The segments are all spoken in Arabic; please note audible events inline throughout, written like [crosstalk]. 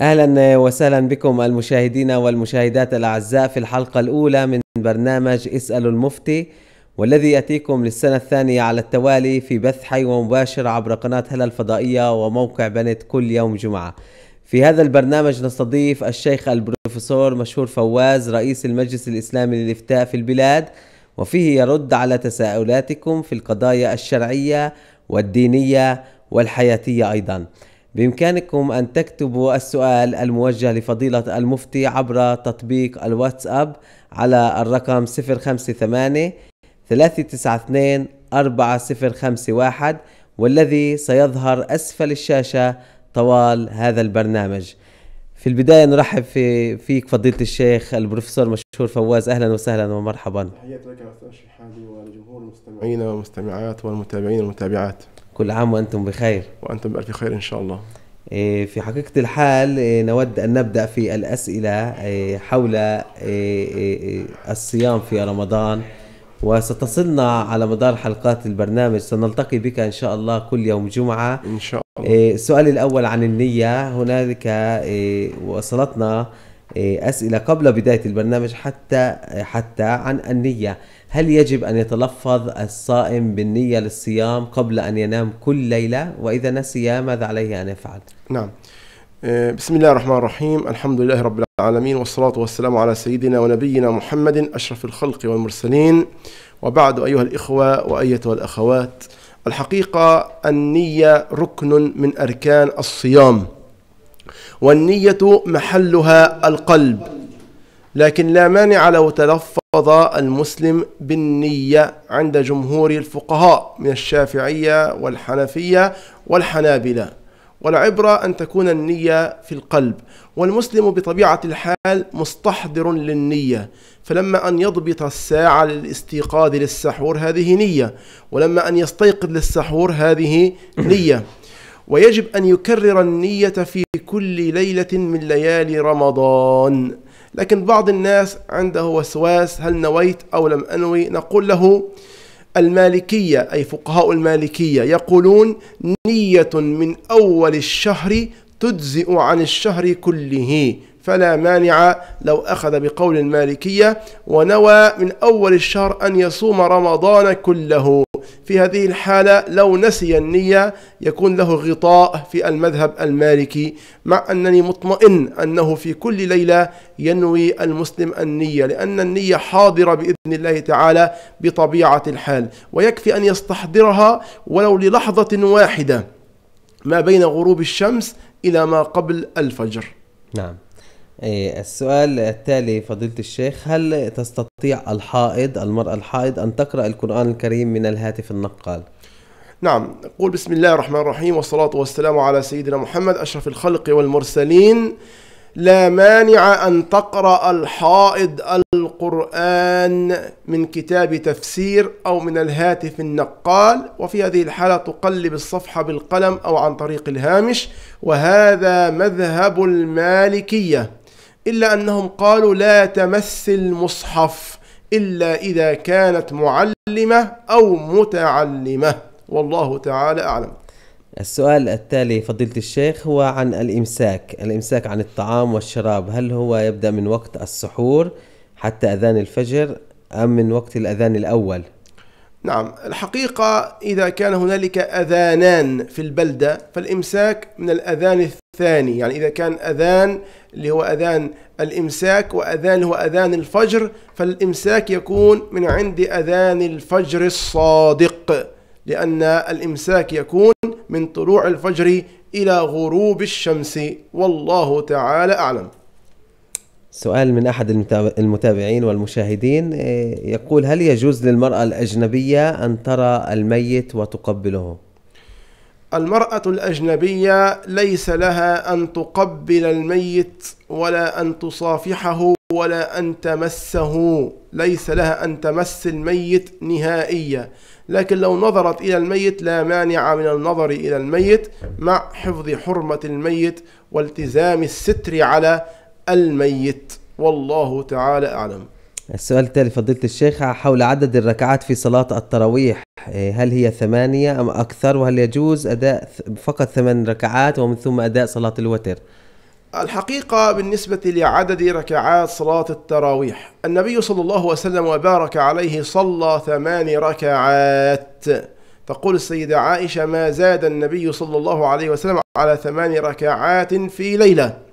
اهلا آه، وسهلا بكم المشاهدين والمشاهدات الاعزاء في الحلقه الاولى من برنامج اسالوا المفتي والذي ياتيكم للسنه الثانيه على التوالي في بث حي ومباشر عبر قناه هلا الفضائيه وموقع بنت كل يوم جمعه. في هذا البرنامج نستضيف الشيخ البروفيسور مشهور فواز رئيس المجلس الاسلامي للافتاء في البلاد وفيه يرد على تساؤلاتكم في القضايا الشرعيه والدينيه والحياتيه ايضا. بإمكانكم أن تكتبوا السؤال الموجه لفضيلة المفتي عبر تطبيق الواتساب على الرقم 058 392 4051 والذي سيظهر أسفل الشاشة طوال هذا البرنامج في البداية نرحب في فيك فضيلة الشيخ البروفيسور مشهور فواز أهلا وسهلا ومرحبا تحياتي لك أستاذ الشيخ حادي ولجمهور المستمعين والمستمعات والمتابعين والمتابعات كل عام وأنتم بخير وأنتم بألف خير إن شاء الله إيه، في حقيقة الحال إيه، نود أن نبدأ في الأسئلة إيه، حول الصيام في رمضان وستصلنا على مدار حلقات البرنامج سنلتقي بك إن شاء الله كل يوم جمعة إن شاء الله السؤال الأول عن النية هنالك وصلتنا أسئلة قبل بداية البرنامج حتى حتى عن النية هل يجب أن يتلفظ الصائم بالنية للصيام قبل أن ينام كل ليلة وإذا نسي ماذا عليه أن يفعل نعم آه، بسم الله الرحمن الرحيم الحمد لله رب العالمين والصلاة والسلام على سيدنا ونبينا محمد أشرف الخلق والمرسلين وبعد أيها الإخوة وأيتها الأخوات الحقيقة النية ركن من أركان الصيام والنية محلها القلب لكن لا مانع لو تلفظ المسلم بالنية عند جمهور الفقهاء من الشافعية والحنفية والحنابلة والعبرة أن تكون النية في القلب والمسلم بطبيعة الحال مستحضر للنية فلما أن يضبط الساعة للاستيقاظ للسحور هذه نية ولما أن يستيقظ للسحور هذه [coughs] نية ويجب أن يكرر النية في كل ليلة من ليالي رمضان لكن بعض الناس عنده وسواس هل نويت أو لم أنوي نقول له المالكية أي فقهاء المالكية يقولون نية من أول الشهر تجزئ عن الشهر كله فلا مانع لو أخذ بقول المالكية ونوى من أول الشهر أن يصوم رمضان كله في هذه الحالة لو نسي النية يكون له غطاء في المذهب المالكي مع أنني مطمئن أنه في كل ليلة ينوي المسلم النية لأن النية حاضرة بإذن الله تعالى بطبيعة الحال ويكفي أن يستحضرها ولو للحظة واحدة ما بين غروب الشمس إلى ما قبل الفجر نعم إيه، السؤال التالي فضيلة الشيخ هل تستطيع الحائض المرأة الحائض أن تقرأ القرآن الكريم من الهاتف النقال؟ نعم قول بسم الله الرحمن الرحيم والصلاة والسلام على سيدنا محمد أشرف الخلق والمرسلين لا مانع أن تقرأ الحائض القرآن من كتاب تفسير أو من الهاتف النقال وفي هذه الحالة تقلب الصفحة بالقلم أو عن طريق الهامش وهذا مذهب المالكية إلا أنهم قالوا لا تمس المصحف إلا إذا كانت معلمة أو متعلمة والله تعالى أعلم السؤال التالي فضيلة الشيخ هو عن الإمساك الإمساك عن الطعام والشراب هل هو يبدأ من وقت السحور حتى أذان الفجر أم من وقت الأذان الأول نعم الحقيقة إذا كان هنالك أذانان في البلدة فالإمساك من الأذان الثاني يعني إذا كان أذان اللي هو أذان الإمساك وأذان اللي هو أذان الفجر فالإمساك يكون من عند أذان الفجر الصادق لأن الإمساك يكون من طلوع الفجر إلى غروب الشمس والله تعالى أعلم سؤال من احد المتابعين والمشاهدين آه، يقول هل يجوز للمراه الاجنبيه ان ترى الميت وتقبله؟ المراه الاجنبيه ليس لها ان تقبل الميت ولا ان تصافحه ولا ان تمسه، ليس لها ان تمس الميت نهائيا، لكن لو نظرت الى الميت لا مانع من النظر الى الميت مع حفظ حرمه الميت والتزام الستر على الميت والله تعالى أعلم السؤال التالي فضيلة الشيخ حول عدد الركعات في صلاة التراويح إيه، هل هي ثمانية أم أكثر وهل يجوز أداء فقط ثمان ركعات ومن ثم أداء صلاة الوتر الحقيقة بالنسبة لعدد ركعات صلاة التراويح النبي صلى الله وسلم وبارك عليه صلى ثمان ركعات تقول السيدة عائشة ما زاد النبي صلى الله عليه وسلم على ثمان ركعات في ليلة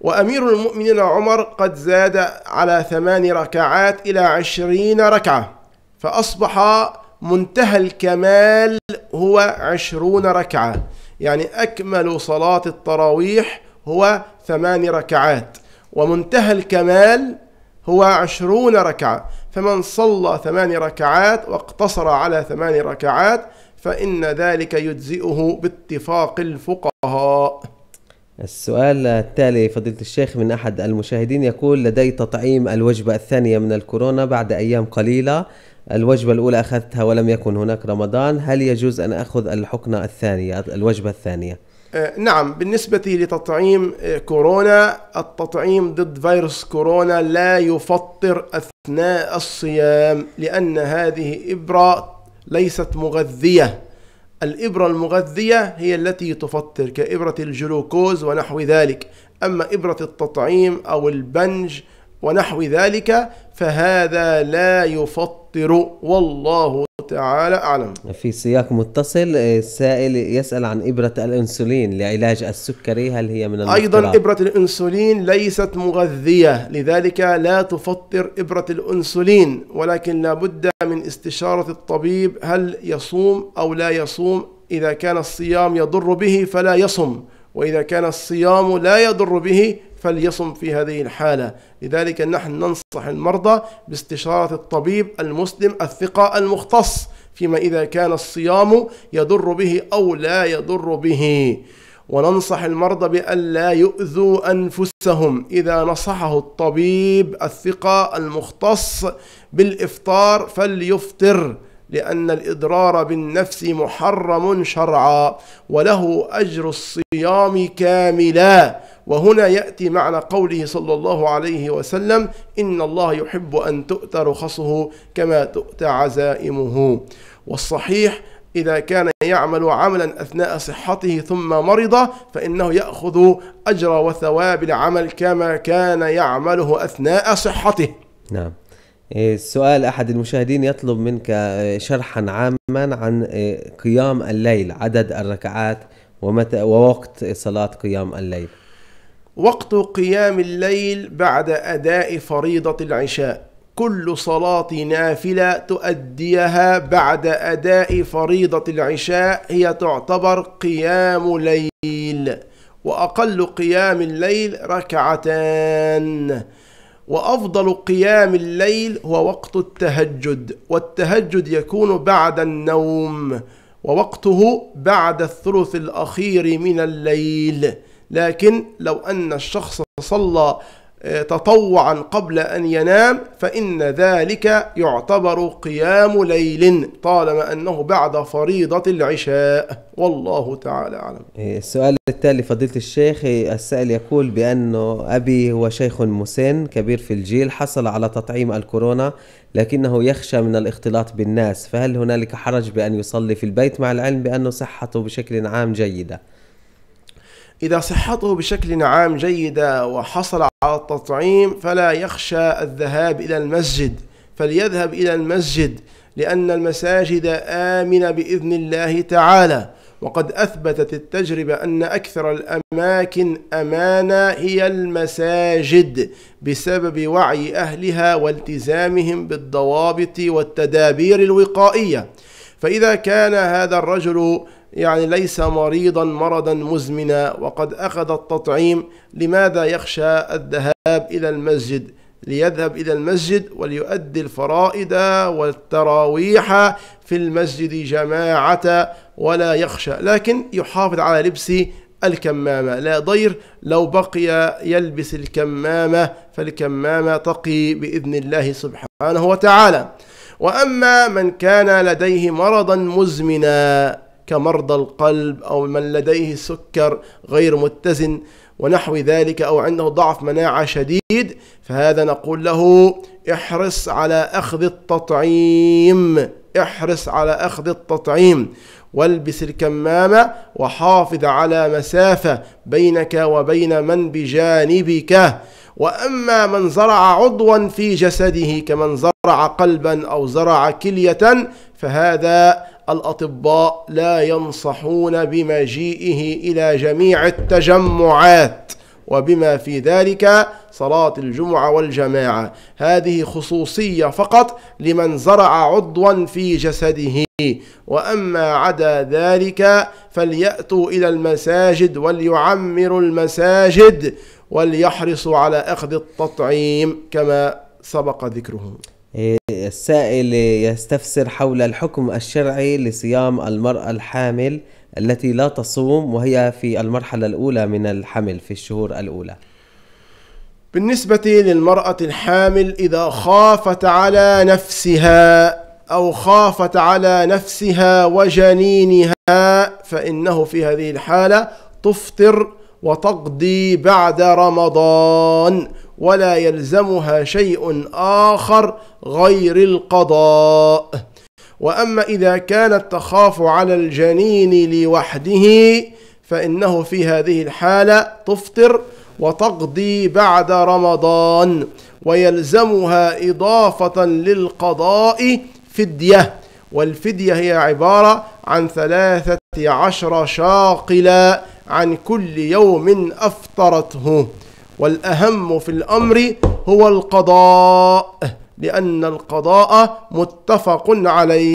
وأمير المؤمنين عمر قد زاد على ثمان ركعات إلى عشرين ركعة فأصبح منتهى الكمال هو عشرون ركعة يعني أكمل صلاة التراويح هو ثمان ركعات ومنتهى الكمال هو عشرون ركعة فمن صلى ثمان ركعات واقتصر على ثمان ركعات فإن ذلك يجزئه باتفاق الفقهاء السؤال التالي فضيلة الشيخ من أحد المشاهدين يقول لدي تطعيم الوجبة الثانية من الكورونا بعد أيام قليلة الوجبة الأولى أخذتها ولم يكن هناك رمضان هل يجوز أن أخذ الحقنة الثانية الوجبة الثانية أه، نعم بالنسبة لتطعيم أه، كورونا التطعيم ضد فيروس كورونا لا يفطر أثناء الصيام لأن هذه إبرة ليست مغذية الإبرة المغذية هي التي تفطر كإبرة الجلوكوز ونحو ذلك أما إبرة التطعيم أو البنج ونحو ذلك فهذا لا يفطر والله تعالى أعلم في سياق متصل آه، السائل يسأل عن إبرة الأنسولين لعلاج السكري هل هي من المفترة؟ أيضا إبرة الأنسولين ليست مغذية لذلك لا تفطر إبرة الأنسولين ولكن لابد من استشارة الطبيب هل يصوم أو لا يصوم إذا كان الصيام يضر به فلا يصم وإذا كان الصيام لا يضر به فليصم في هذه الحالة لذلك نحن ننصح المرضى باستشارة الطبيب المسلم الثقة المختص فيما إذا كان الصيام يضر به أو لا يضر به وننصح المرضى بأن لا يؤذوا أنفسهم إذا نصحه الطبيب الثقة المختص بالإفطار فليفطر لأن الإضرار بالنفس محرم شرعا وله أجر الصيام كاملا وهنا يأتي معنى قوله صلى الله عليه وسلم إن الله يحب أن تؤتى رخصه كما تؤتى عزائمه والصحيح إذا كان يعمل عملا أثناء صحته ثم مرض فإنه يأخذ أجر وثواب العمل كما كان يعمله أثناء صحته نعم السؤال إيه، أحد المشاهدين يطلب منك إيه، شرحا عاما عن إيه، قيام الليل عدد الركعات ومتى ووقت صلاة قيام الليل وقت قيام الليل بعد أداء فريضة العشاء كل صلاة نافلة تؤديها بعد أداء فريضة العشاء هي تعتبر قيام ليل وأقل قيام الليل ركعتان وأفضل قيام الليل هو وقت التهجد والتهجد يكون بعد النوم ووقته بعد الثلث الأخير من الليل لكن لو أن الشخص صلى تطوعا قبل أن ينام فإن ذلك يعتبر قيام ليل طالما أنه بعد فريضة العشاء والله تعالى أعلم إيه، السؤال التالي فضيلة الشيخ السائل يقول بأنه أبي هو شيخ مسن كبير في الجيل حصل على تطعيم الكورونا لكنه يخشى من الاختلاط بالناس فهل هنالك حرج بأن يصلي في البيت مع العلم بأن صحته بشكل عام جيدة إذا صحته بشكل عام جيدة وحصل على التطعيم فلا يخشى الذهاب إلى المسجد فليذهب إلى المسجد لأن المساجد آمنة بإذن الله تعالى وقد أثبتت التجربة أن أكثر الأماكن أمانة هي المساجد بسبب وعي أهلها والتزامهم بالضوابط والتدابير الوقائية فإذا كان هذا الرجل يعني ليس مريضا مرضا مزمنا وقد أخذ التطعيم لماذا يخشى الذهاب إلى المسجد ليذهب إلى المسجد وليؤدي الفرائض والتراويح في المسجد جماعة ولا يخشى لكن يحافظ على لبس الكمامة لا ضير لو بقي يلبس الكمامة فالكمامة تقي بإذن الله سبحانه وتعالى وأما من كان لديه مرضا مزمنا كمرضى القلب أو من لديه سكر غير متزن ونحو ذلك أو عنده ضعف مناعة شديد فهذا نقول له احرص على أخذ التطعيم احرص على أخذ التطعيم والبس الكمامة وحافظ على مسافة بينك وبين من بجانبك وأما من زرع عضوا في جسده كمن زرع قلبا أو زرع كلية فهذا الأطباء لا ينصحون بمجيئه إلى جميع التجمعات وبما في ذلك صلاة الجمعة والجماعة هذه خصوصية فقط لمن زرع عضوا في جسده وأما عدا ذلك فليأتوا إلى المساجد وليعمروا المساجد وليحرصوا على أخذ التطعيم كما سبق ذكره إيه، السائل يستفسر حول الحكم الشرعي لصيام المرأة الحامل التي لا تصوم وهي في المرحلة الأولى من الحمل في الشهور الأولى بالنسبة للمرأة الحامل إذا خافت على نفسها أو خافت على نفسها وجنينها فإنه في هذه الحالة تفطر وتقضي بعد رمضان ولا يلزمها شيء آخر غير القضاء وأما إذا كانت تخاف على الجنين لوحده فإنه في هذه الحالة تفطر وتقضي بعد رمضان ويلزمها إضافة للقضاء فدية والفدية هي عبارة عن ثلاثة عشر شاقلا عن كل يوم أفطرته والأهم في الأمر هو القضاء لأن القضاء متفق عليه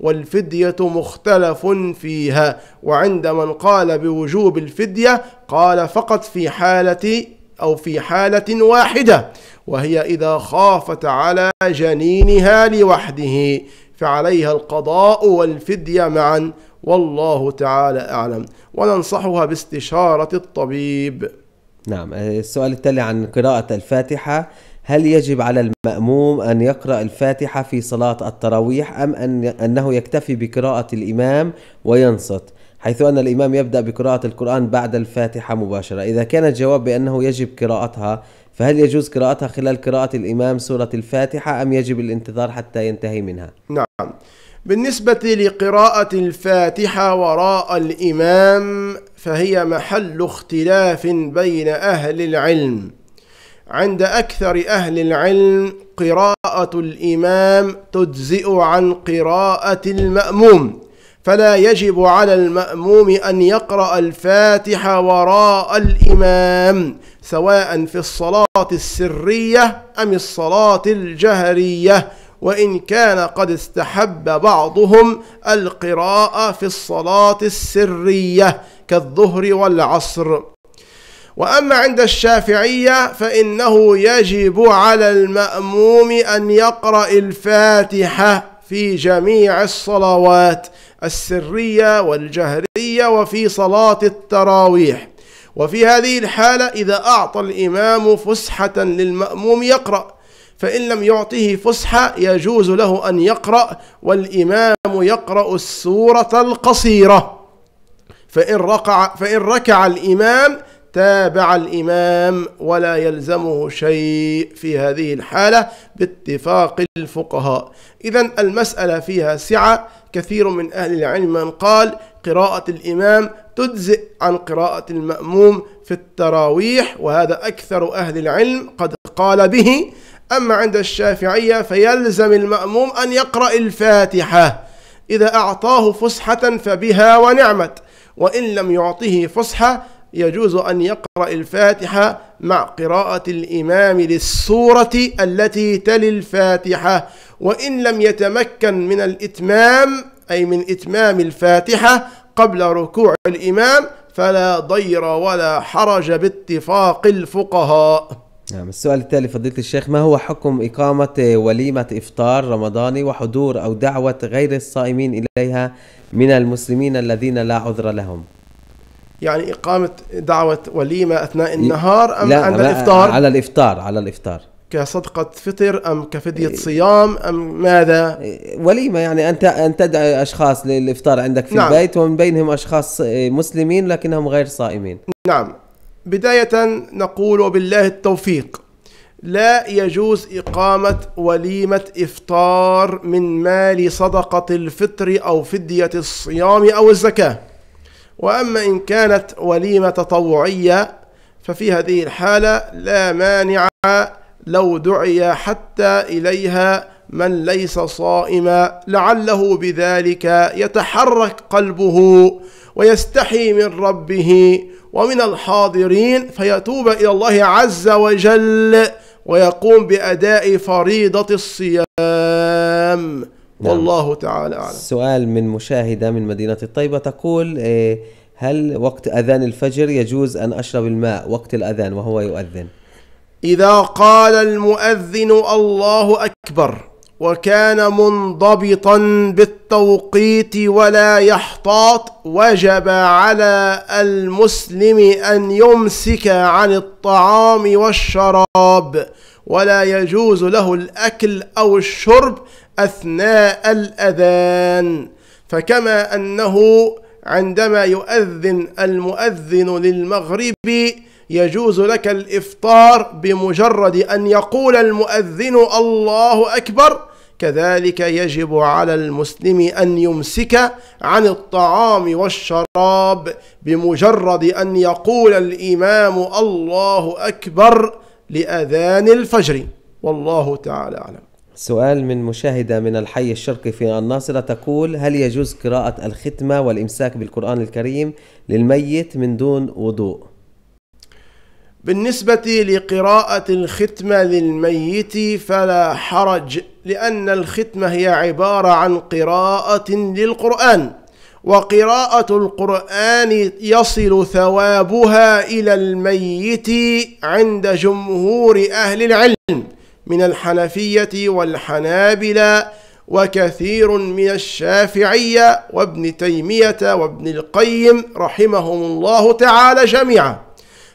والفدية مختلف فيها وعند من قال بوجوب الفدية قال فقط في حالة أو في حالة واحدة وهي إذا خافت على جنينها لوحده فعليها القضاء والفدية معا والله تعالى أعلم وننصحها باستشارة الطبيب نعم آه، السؤال التالي عن قراءة الفاتحة هل يجب على المأموم أن يقرأ الفاتحة في صلاة التراويح أم أن أنه يكتفي بقراءة الإمام وينصت حيث أن الإمام يبدأ بقراءة القرآن بعد الفاتحة مباشرة إذا كان الجواب بأنه يجب قراءتها فهل يجوز قراءتها خلال قراءة الإمام سورة الفاتحة أم يجب الانتظار حتى ينتهي منها؟ نعم بالنسبة لقراءة الفاتحة وراء الإمام فهي محل اختلاف بين أهل العلم عند أكثر أهل العلم قراءة الإمام تجزئ عن قراءة المأموم فلا يجب على المأموم أن يقرأ الفاتحة وراء الإمام سواء في الصلاة السرية أم الصلاة الجهرية وإن كان قد استحب بعضهم القراءة في الصلاة السرية كالظهر والعصر وأما عند الشافعية فإنه يجب على المأموم أن يقرأ الفاتحة في جميع الصلوات السرية والجهرية وفي صلاة التراويح وفي هذه الحالة إذا أعطى الإمام فسحة للمأموم يقرأ فإن لم يعطه فسحة يجوز له أن يقرأ والإمام يقرأ السورة القصيرة فإن, رقع فإن ركع الإمام تابع الإمام ولا يلزمه شيء في هذه الحالة باتفاق الفقهاء إذا المسألة فيها سعة كثير من أهل العلم من قال قراءة الإمام تجزئ عن قراءة المأموم في التراويح وهذا أكثر أهل العلم قد قال به أما عند الشافعية فيلزم المأموم أن يقرأ الفاتحة إذا أعطاه فصحة فبها ونعمت وإن لم يعطه فصحة يجوز أن يقرأ الفاتحة مع قراءة الإمام للسورة التي تلي الفاتحة وإن لم يتمكن من الإتمام أي من إتمام الفاتحة قبل ركوع الإمام فلا ضير ولا حرج باتفاق الفقهاء نعم السؤال التالي فضيلة الشيخ ما هو حكم إقامة وليمة إفطار رمضاني وحضور أو دعوة غير الصائمين إليها من المسلمين الذين لا عذر لهم يعني إقامة دعوة وليمة أثناء النهار أم لا عند الإفطار على الإفطار على الإفطار كصدقة فطر أم كفدية إيه. صيام أم ماذا؟ إيه، وليمة يعني أنت أن تدعي أشخاص للإفطار عندك في نعم. البيت ومن بينهم أشخاص مسلمين لكنهم غير صائمين نعم بداية نقول وبالله التوفيق لا يجوز إقامة وليمة إفطار من مال صدقة الفطر أو فدية الصيام أو الزكاة وأما إن كانت وليمة تطوعية ففي هذه الحالة لا مانع لو دعي حتى إليها من ليس صائما لعله بذلك يتحرك قلبه ويستحي من ربه ومن الحاضرين فيتوب إلى الله عز وجل ويقوم بأداء فريضة الصيام نعم. والله تعالى أعلم سؤال من مشاهدة من مدينة الطيبة تقول إيه، هل وقت أذان الفجر يجوز أن أشرب الماء وقت الأذان وهو يؤذن إذا قال المؤذن الله أكبر وكان منضبطا بالتوقيت ولا يحتاط وجب على المسلم ان يمسك عن الطعام والشراب ولا يجوز له الاكل او الشرب اثناء الاذان فكما انه عندما يؤذن المؤذن للمغرب يجوز لك الإفطار بمجرد أن يقول المؤذن الله أكبر كذلك يجب على المسلم أن يمسك عن الطعام والشراب بمجرد أن يقول الإمام الله أكبر لأذان الفجر والله تعالى أعلم سؤال من مشاهدة من الحي الشرقي في الناصرة تقول هل يجوز قراءة الختمة والإمساك بالقرآن الكريم للميت من دون وضوء؟ بالنسبة لقراءة الختمة للميت فلا حرج لأن الختمة هي عبارة عن قراءة للقرآن وقراءة القرآن يصل ثوابها إلى الميت عند جمهور أهل العلم من الحنفية والحنابلة وكثير من الشافعية وابن تيمية وابن القيم رحمهم الله تعالى جميعاً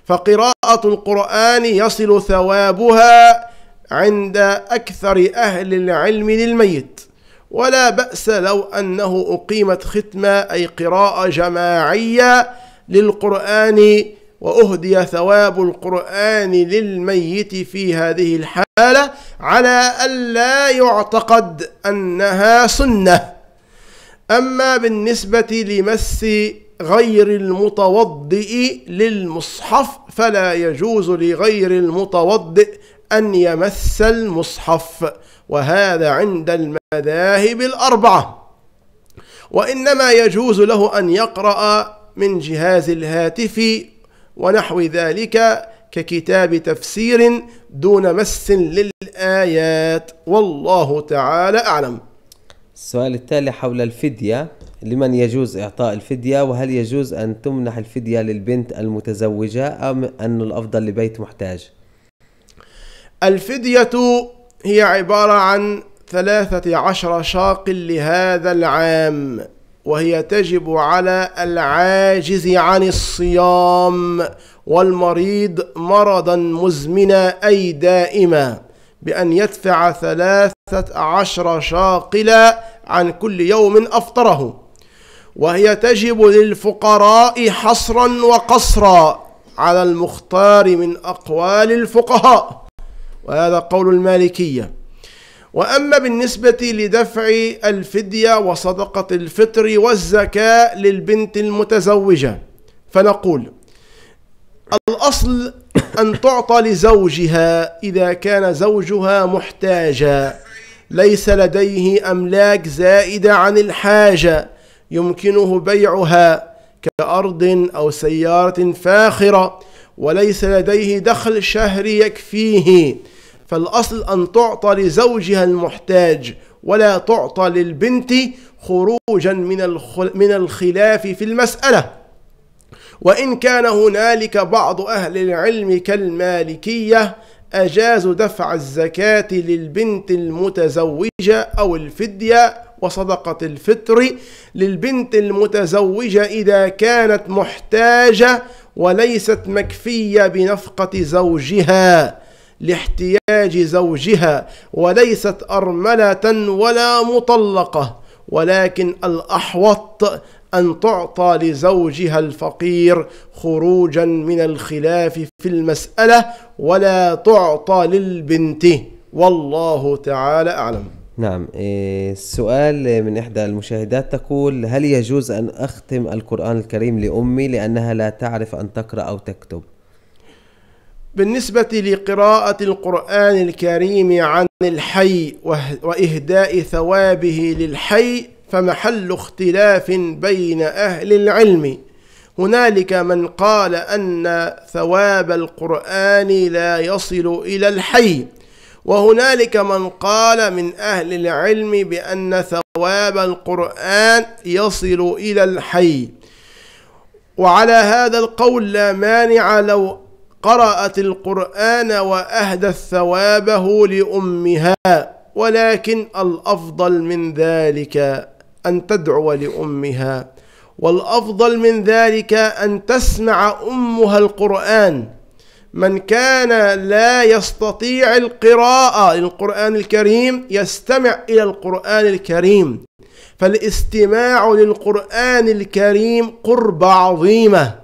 فقراءة القرآن يصل ثوابها عند أكثر أهل العلم للميت ولا بأس لو أنه أقيمت ختمة أي قراءة جماعية للقرآن وأهدي ثواب القرآن للميت في هذه الحالة على ألا يعتقد أنها سنة أما بالنسبة لمس غير المتوضئ للمصحف فلا يجوز لغير المتوضئ أن يمس المصحف وهذا عند المذاهب الأربعة وإنما يجوز له أن يقرأ من جهاز الهاتف ونحو ذلك ككتاب تفسير دون مس للآيات والله تعالى أعلم السؤال التالي حول الفدية لمن يجوز إعطاء الفدية وهل يجوز أن تمنح الفدية للبنت المتزوجة أم أن الأفضل لبيت محتاج الفدية هي عبارة عن ثلاثة عشر شاق لهذا العام وهي تجب على العاجز عن الصيام والمريض مرضا مزمنا أي دائما بأن يدفع ثلاثة عشر شاقلا عن كل يوم أفطره وهي تجب للفقراء حصرا وقصرا على المختار من أقوال الفقهاء وهذا قول المالكية وأما بالنسبة لدفع الفدية وصدقة الفطر والزكاة للبنت المتزوجة فنقول الأصل أن تعطى لزوجها إذا كان زوجها محتاجا ليس لديه أملاك زائدة عن الحاجة يمكنه بيعها كأرض أو سيارة فاخرة وليس لديه دخل شهري يكفيه فالأصل أن تعطى لزوجها المحتاج ولا تعطى للبنت خروجا من من الخلاف في المسألة وإن كان هنالك بعض أهل العلم كالمالكية أجازوا دفع الزكاة للبنت المتزوجة أو الفدية وصدقة الفطر للبنت المتزوجة إذا كانت محتاجة وليست مكفية بنفقة زوجها لاحتياج زوجها وليست أرملة ولا مطلقة ولكن الأحوط أن تعطى لزوجها الفقير خروجا من الخلاف في المسألة ولا تعطى للبنت والله تعالى أعلم نعم إيه، السؤال من إحدى المشاهدات تقول هل يجوز أن أختم القرآن الكريم لأمي لأنها لا تعرف أن تقرأ أو تكتب بالنسبة لقراءة القرآن الكريم عن الحي وإهداء ثوابه للحي فمحل اختلاف بين أهل العلم هنالك من قال أن ثواب القرآن لا يصل إلى الحي وهنالك من قال من أهل العلم بأن ثواب القرآن يصل إلى الحي وعلى هذا القول لا مانع لو قرأت القرآن وأهدت ثوابه لأمها ولكن الأفضل من ذلك أن تدعو لأمها والأفضل من ذلك أن تسمع أمها القرآن من كان لا يستطيع القراءة للقرآن الكريم يستمع إلى القرآن الكريم فالاستماع للقرآن الكريم قرب عظيمة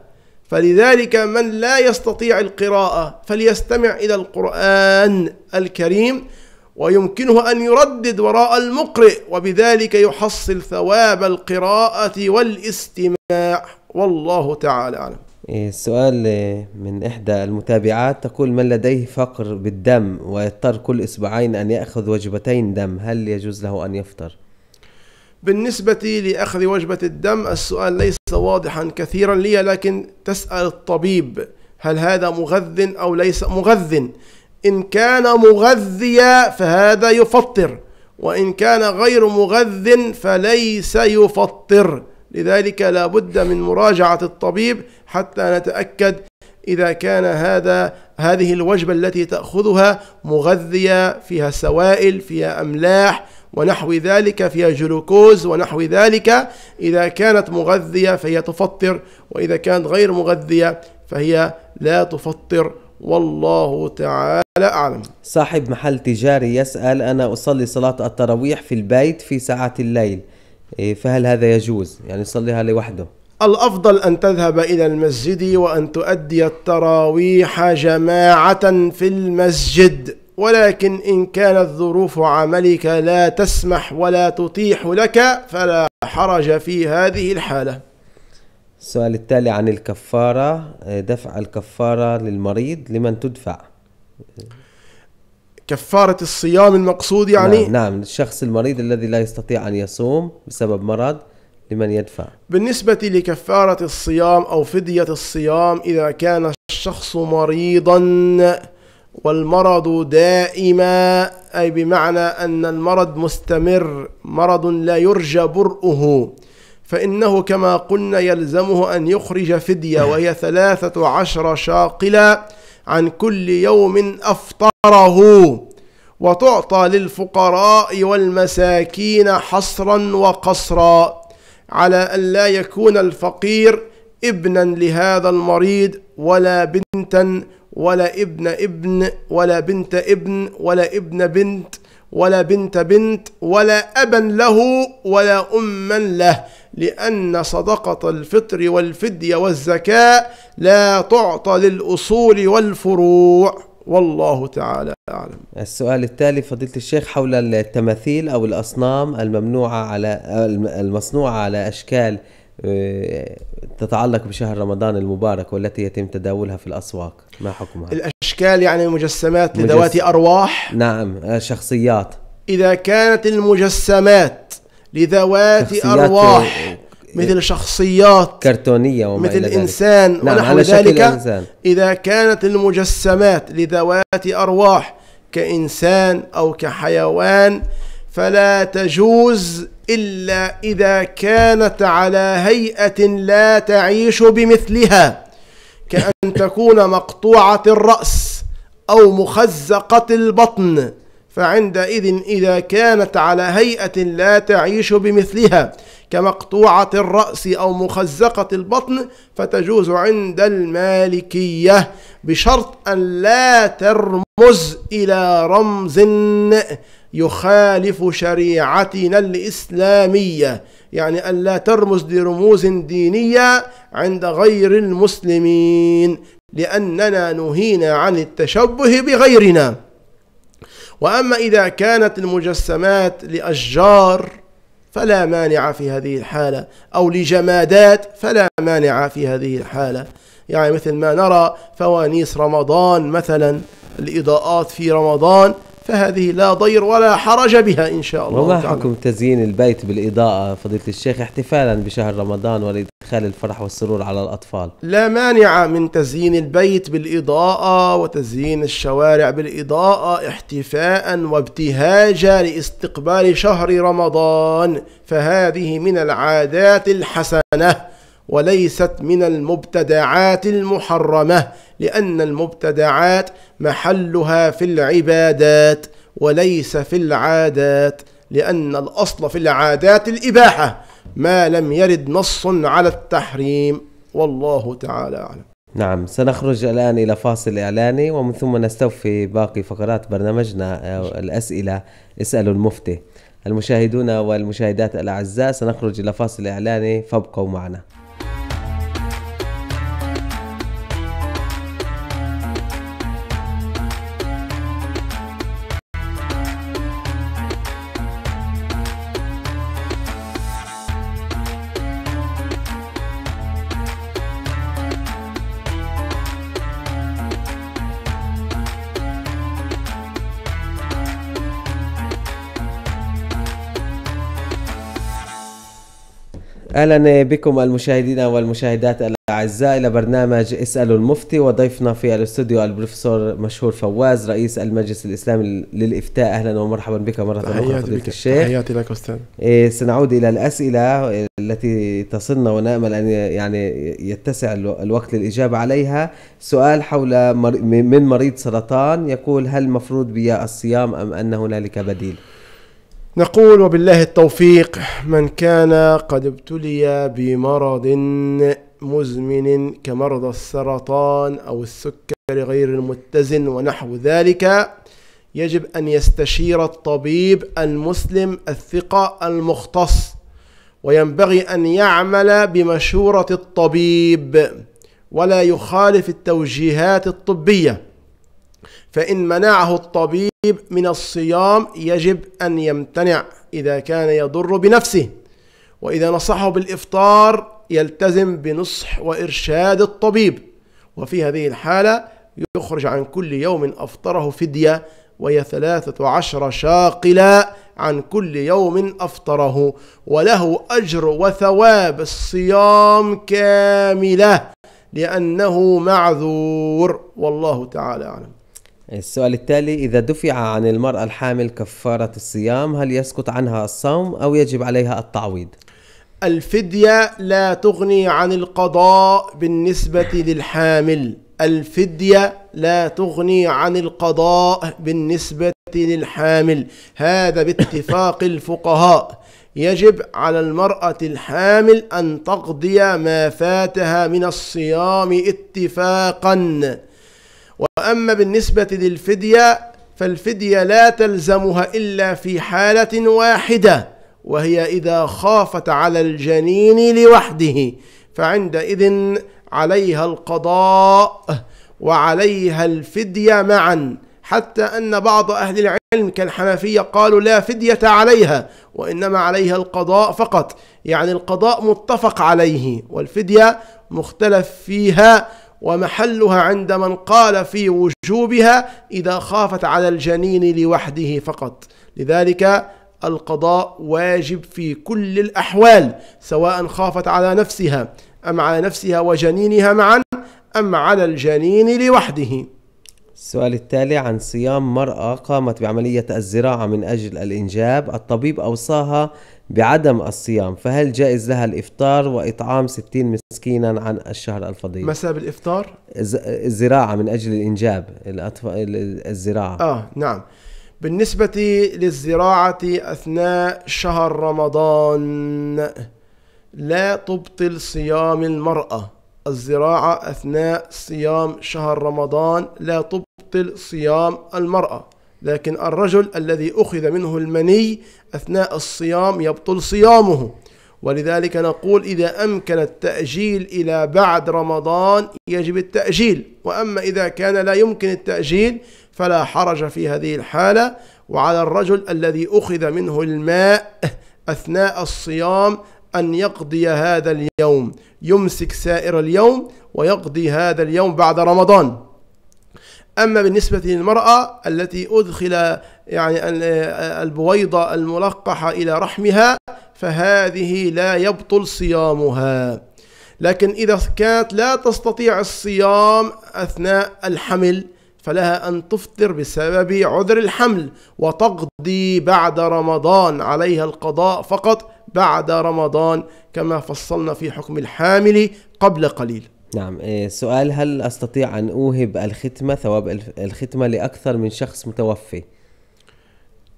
فلذلك من لا يستطيع القراءة فليستمع إلى القرآن الكريم ويمكنه أن يردد وراء المقرئ وبذلك يحصل ثواب القراءة والاستماع والله تعالى أعلم إيه، السؤال آه، من إحدى المتابعات تقول من لديه فقر بالدم ويضطر كل أسبوعين أن يأخذ وجبتين دم هل يجوز له أن يفطر؟ بالنسبة لأخذ وجبة الدم السؤال ليس واضحا كثيرا لي لكن تسأل الطبيب هل هذا مغذ أو ليس مغذ إن كان مغذيا فهذا يفطر وإن كان غير مغذ فليس يفطر لذلك لا بد من مراجعة الطبيب حتى نتأكد إذا كان هذا هذه الوجبة التي تأخذها مغذية فيها سوائل فيها أملاح ونحو ذلك فيها جلوكوز ونحو ذلك إذا كانت مغذية فهي تفطر وإذا كانت غير مغذية فهي لا تفطر والله تعالى أعلم صاحب محل تجاري يسأل أنا أصلي صلاة التراويح في البيت في ساعات الليل إيه، فهل هذا يجوز يعني يصليها لوحده الأفضل أن تذهب إلى المسجد وأن تؤدي التراويح جماعة في المسجد ولكن إن كانت ظروف عملك لا تسمح ولا تتيح لك فلا حرج في هذه الحالة السؤال التالي عن الكفارة إيه، دفع الكفارة للمريض لمن تدفع كفارة الصيام المقصود يعني نعم, نعم الشخص المريض الذي لا يستطيع أن يصوم بسبب مرض لمن يدفع بالنسبة لكفارة الصيام أو فدية الصيام إذا كان الشخص مريضا والمرض دائما أي بمعنى أن المرض مستمر مرض لا يرجى برؤه فإنه كما قلنا يلزمه أن يخرج فدية وهي ثلاثة عشر شاقلا عن كل يوم أفطره وتعطى للفقراء والمساكين حصرا وقصرا على أن لا يكون الفقير ابنا لهذا المريض ولا بنتا ولا ابن ابن ولا بنت ابن ولا ابن بنت ولا بنت بنت ولا أبا له ولا أما له لأن صدقة الفطر والفدية والزكاة لا تعطى للأصول والفروع والله تعالى أعلم السؤال التالي فضيلة الشيخ حول التماثيل أو الأصنام الممنوعة على المصنوعة على أشكال آه، تتعلق بشهر رمضان المبارك والتي يتم تداولها في الأسواق ما حكمها؟ الأشكال يعني مجسمات لذوات مجس... أرواح نعم آه، شخصيات إذا كانت المجسمات لذوات أرواح مثل شخصيات كرتونية وما مثل إلى إنسان نعم ونحو ذلك إذا كانت المجسمات لذوات أرواح كإنسان أو كحيوان فلا تجوز إلا إذا كانت على هيئة لا تعيش بمثلها كأن تكون مقطوعة الرأس أو مخزقة البطن فعندئذ إذا كانت على هيئة لا تعيش بمثلها كمقطوعة الرأس أو مخزقة البطن فتجوز عند المالكية بشرط أن لا ترمز إلى رمز يخالف شريعتنا الإسلامية يعني أن لا ترمز لرموز دينية عند غير المسلمين لأننا نهينا عن التشبه بغيرنا وأما إذا كانت المجسمات لأشجار فلا مانع في هذه الحالة أو لجمادات فلا مانع في هذه الحالة يعني مثل ما نرى فوانيس رمضان مثلا الإضاءات في رمضان فهذه لا ضير ولا حرج بها إن شاء الله وما حكم تزيين البيت بالإضاءة فضيلة الشيخ احتفالا بشهر رمضان ولإدخال الفرح والسرور على الأطفال لا مانع من تزيين البيت بالإضاءة وتزيين الشوارع بالإضاءة احتفاء وابتهاجا لاستقبال شهر رمضان فهذه من العادات الحسنة وليست من المبتدعات المحرمة لأن المبتدعات محلها في العبادات وليس في العادات لأن الأصل في العادات الإباحة ما لم يرد نص على التحريم والله تعالى أعلم نعم سنخرج الآن إلى فاصل إعلاني ومن ثم نستوفي باقي فقرات برنامجنا آه، الأسئلة اسألوا المفتي المشاهدون والمشاهدات الأعزاء سنخرج إلى فاصل إعلاني فابقوا معنا اهلا بكم المشاهدين والمشاهدات الاعزاء الى برنامج اسالوا المفتي وضيفنا في الاستوديو البروفيسور مشهور فواز رئيس المجلس الاسلامي للافتاء اهلا ومرحبا بك مره اخرى فضيله الشيخ تحياتي لك استاذ إيه، سنعود الى الاسئله التي تصلنا ونامل ان يعني يتسع الوقت للاجابه عليها سؤال حول من مريض سرطان يقول هل المفروض بي الصيام ام ان هنالك بديل؟ نقول وبالله التوفيق من كان قد ابتلي بمرض مزمن كمرض السرطان أو السكر غير المتزن ونحو ذلك يجب أن يستشير الطبيب المسلم الثقة المختص وينبغي أن يعمل بمشورة الطبيب ولا يخالف التوجيهات الطبيه فإن منعه الطبيب من الصيام يجب أن يمتنع إذا كان يضر بنفسه وإذا نصحه بالإفطار يلتزم بنصح وإرشاد الطبيب وفي هذه الحالة يخرج عن كل يوم أفطره فدية وهي ثلاثة عشر شاقلا عن كل يوم أفطره وله أجر وثواب الصيام كاملة لأنه معذور والله تعالى أعلم السؤال التالي إذا دفع عن المرأة الحامل كفارة الصيام هل يسقط عنها الصوم أو يجب عليها التعويض؟ الفدية لا تغني عن القضاء بالنسبة للحامل الفدية لا تغني عن القضاء بالنسبة للحامل هذا باتفاق الفقهاء يجب على المرأة الحامل أن تقضي ما فاتها من الصيام اتفاقاً وأما بالنسبة للفدية فالفدية لا تلزمها إلا في حالة واحدة وهي إذا خافت على الجنين لوحده فعندئذ عليها القضاء وعليها الفدية معا حتى أن بعض أهل العلم كالحنفية قالوا لا فدية عليها وإنما عليها القضاء فقط يعني القضاء متفق عليه والفدية مختلف فيها ومحلها عند من قال في وجوبها إذا خافت على الجنين لوحده فقط لذلك القضاء واجب في كل الأحوال سواء خافت على نفسها أم على نفسها وجنينها معا أم على الجنين لوحده السؤال التالي عن صيام مرأة قامت بعملية الزراعة من أجل الإنجاب الطبيب أوصاها بعدم الصيام فهل جائز لها الإفطار وإطعام 60 مسكينا عن الشهر الفضيل مساء بالإفطار؟ الزراعة من أجل الإنجاب الأطفال الزراعة آه نعم بالنسبة للزراعة أثناء شهر رمضان لا تبطل صيام المرأة الزراعة أثناء صيام شهر رمضان لا تبطل صيام المرأة لكن الرجل الذي أخذ منه المني أثناء الصيام يبطل صيامه ولذلك نقول إذا أمكن التأجيل إلى بعد رمضان يجب التأجيل وأما إذا كان لا يمكن التأجيل فلا حرج في هذه الحالة وعلى الرجل الذي أخذ منه الماء أثناء الصيام أن يقضي هذا اليوم يمسك سائر اليوم ويقضي هذا اليوم بعد رمضان أما بالنسبة للمرأة التي أدخل يعني البويضة الملقحة إلى رحمها فهذه لا يبطل صيامها لكن إذا كانت لا تستطيع الصيام أثناء الحمل فلها أن تفطر بسبب عذر الحمل وتقضي بعد رمضان عليها القضاء فقط بعد رمضان كما فصلنا في حكم الحامل قبل قليل نعم إيه، سؤال هل أستطيع أن أوهب الختمة ثواب الختمة لأكثر من شخص متوفي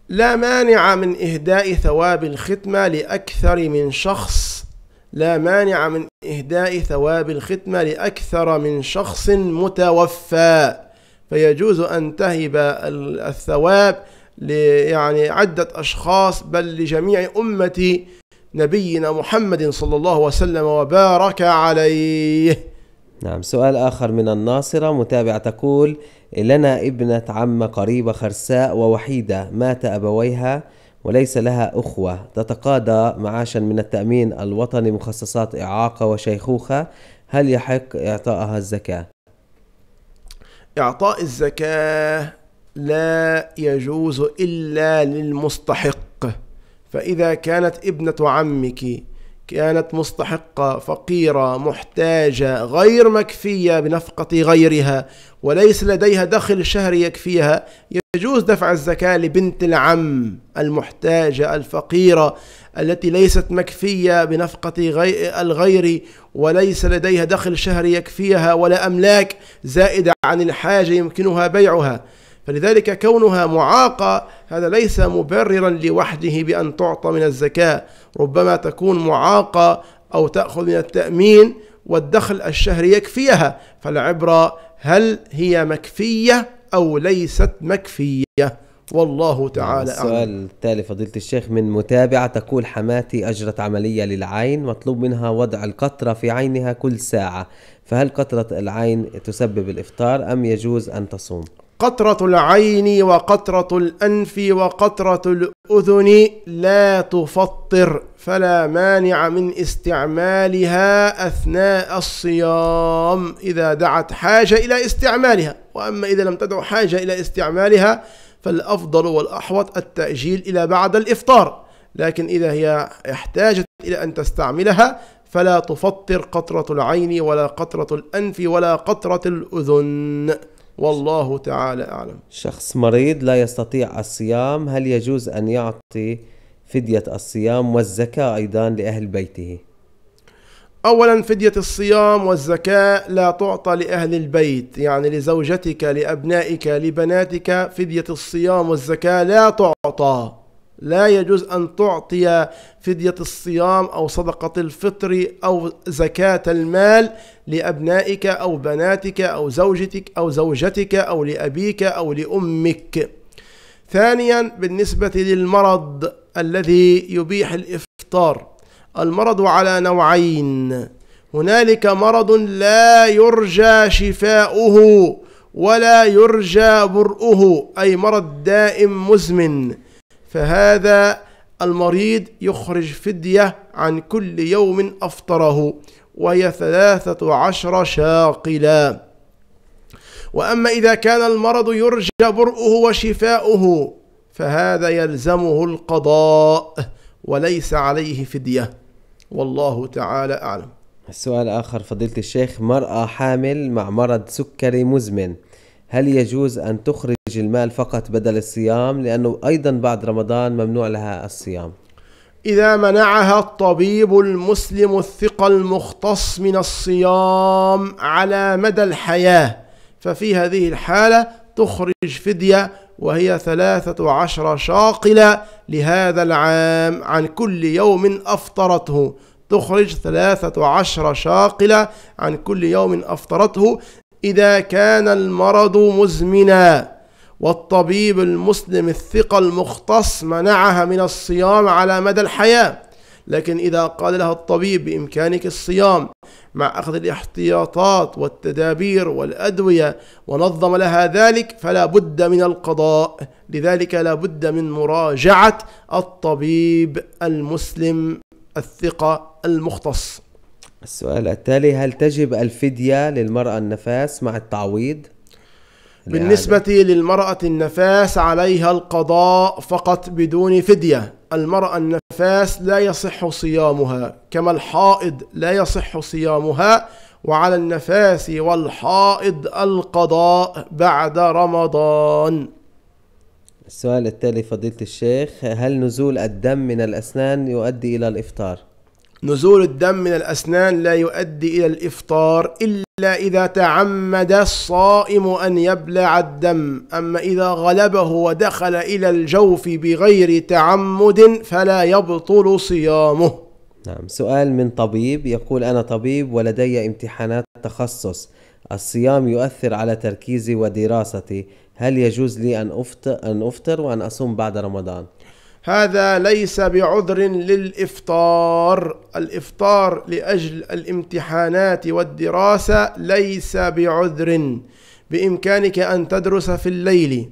لا مانع من إهداء ثواب الختمة لأكثر من شخص لا مانع من إهداء ثواب الختمة لأكثر من شخص متوفى فيجوز أن تهب الثواب يعني عدة أشخاص بل لجميع أمة نبينا محمد صلى الله وسلم وبارك عليه نعم سؤال آخر من الناصرة متابعة تقول لنا ابنة عمة قريبة خرساء ووحيدة مات أبويها وليس لها أخوة تتقاضى معاشا من التأمين الوطني مخصصات إعاقة وشيخوخة هل يحق إعطائها الزكاة؟ إعطاء الزكاة لا يجوز إلا للمستحق فإذا كانت ابنة عمك كانت مستحقة فقيرة محتاجة غير مكفية بنفقة غيرها وليس لديها دخل شهري يكفيها يجوز دفع الزكاة لبنت العم المحتاجة الفقيرة التي ليست مكفية بنفقة الغير وليس لديها دخل شهري يكفيها ولا أملاك زائدة عن الحاجة يمكنها بيعها فلذلك كونها معاقة هذا ليس مبررا لوحده بأن تعطى من الزكاة ربما تكون معاقة أو تأخذ من التأمين والدخل الشهري يكفيها فالعبرة هل هي مكفية أو ليست مكفية والله تعالى أعلم السؤال التالي فضيلة الشيخ من متابعة تقول حماتي أجرت عملية للعين مطلوب منها وضع القطرة في عينها كل ساعة فهل قطرة العين تسبب الإفطار أم يجوز أن تصوم قطرة العين وقطرة الأنف وقطرة الأذن لا تفطر فلا مانع من استعمالها أثناء الصيام إذا دعت حاجة إلى استعمالها وأما إذا لم تدع حاجة إلى استعمالها فالأفضل والأحوط التأجيل إلى بعد الإفطار لكن إذا هي احتاجت إلى أن تستعملها فلا تفطر قطرة العين ولا قطرة الأنف ولا قطرة الأذن والله تعالى أعلم شخص مريض لا يستطيع الصيام هل يجوز أن يعطي فدية الصيام والزكاة أيضا لأهل بيته أولا فدية الصيام والزكاة لا تعطى لأهل البيت يعني لزوجتك لأبنائك لبناتك فدية الصيام والزكاة لا تعطى لا يجوز أن تعطي فدية الصيام أو صدقة الفطر أو زكاة المال لأبنائك أو بناتك أو زوجتك أو زوجتك أو لأبيك أو لأمك. ثانيا بالنسبة للمرض الذي يبيح الإفطار، المرض على نوعين، هنالك مرض لا يرجى شفاؤه ولا يرجى برؤه، أي مرض دائم مزمن. فهذا المريض يخرج فدية عن كل يوم أفطره وهي ثلاثة عشر شاقلا وأما إذا كان المرض يرجى برؤه وشفاؤه فهذا يلزمه القضاء وليس عليه فدية والله تعالى أعلم السؤال آخر فضيلة الشيخ مرأة حامل مع مرض سكري مزمن هل يجوز أن تخرج المال فقط بدل الصيام لأنه أيضا بعد رمضان ممنوع لها الصيام إذا منعها الطبيب المسلم الثقة المختص من الصيام على مدى الحياة ففي هذه الحالة تخرج فدية وهي ثلاثة عشر شاقلة لهذا العام عن كل يوم أفطرته تخرج ثلاثة عشر شاقلة عن كل يوم أفطرته إذا كان المرض مزمنا والطبيب المسلم الثقة المختص منعها من الصيام على مدى الحياة لكن إذا قال لها الطبيب بإمكانك الصيام مع أخذ الاحتياطات والتدابير والأدوية ونظم لها ذلك فلا بد من القضاء لذلك لا بد من مراجعة الطبيب المسلم الثقة المختص السؤال التالي هل تجب الفدية للمرأة النفاس مع التعويض؟ بالنسبة للمرأة النفاس عليها القضاء فقط بدون فدية المرأة النفاس لا يصح صيامها كما الحائض لا يصح صيامها وعلى النفاس والحائض القضاء بعد رمضان السؤال التالي فضيلة الشيخ هل نزول الدم من الأسنان يؤدي إلى الإفطار؟ نزول الدم من الأسنان لا يؤدي إلى الإفطار إلا إذا تعمد الصائم أن يبلع الدم أما إذا غلبه ودخل إلى الجوف بغير تعمد فلا يبطل صيامه نعم سؤال من طبيب يقول أنا طبيب ولدي امتحانات تخصص الصيام يؤثر على تركيزي ودراستي هل يجوز لي أن أفطر, أن أفطر وأن أصوم بعد رمضان؟ هذا ليس بعذر للإفطار الإفطار لأجل الامتحانات والدراسة ليس بعذر بإمكانك أن تدرس في الليل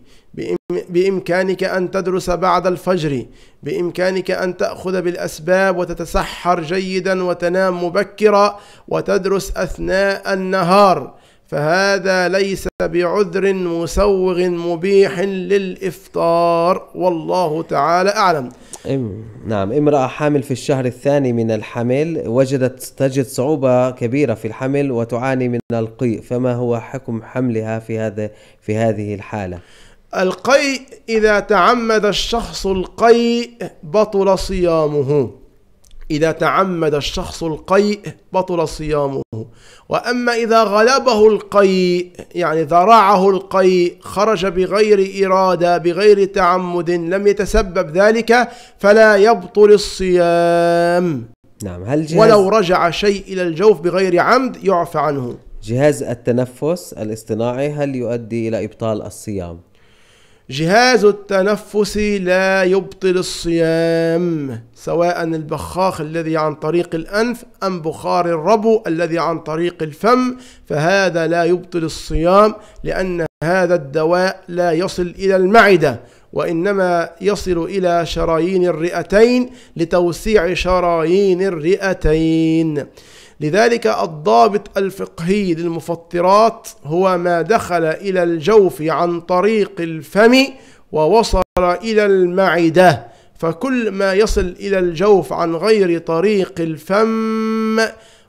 بإمكانك أن تدرس بعد الفجر بإمكانك أن تأخذ بالأسباب وتتسحر جيدا وتنام مبكرا وتدرس أثناء النهار فهذا ليس بعذر مسوغ مبيح للإفطار والله تعالى أعلم إم نعم امرأة حامل في الشهر الثاني من الحمل وجدت تجد صعوبة كبيرة في الحمل وتعاني من القيء فما هو حكم حملها في هذا في هذه الحالة القيء إذا تعمد الشخص القيء بطل صيامه إذا تعمد الشخص القيء بطل صيامه وأما إذا غلبه القيء يعني ذرعه القيء خرج بغير إرادة بغير تعمد لم يتسبب ذلك فلا يبطل الصيام نعم هل جهاز ولو رجع شيء إلى الجوف بغير عمد يعفى عنه جهاز التنفس الاصطناعي هل يؤدي إلى إبطال الصيام؟ جهاز التنفس لا يبطل الصيام سواء البخاخ الذي عن طريق الأنف أم بخار الربو الذي عن طريق الفم فهذا لا يبطل الصيام لأن هذا الدواء لا يصل إلى المعدة وإنما يصل إلى شرايين الرئتين لتوسيع شرايين الرئتين لذلك الضابط الفقهي للمفطرات هو ما دخل إلى الجوف عن طريق الفم ووصل إلى المعدة فكل ما يصل إلى الجوف عن غير طريق الفم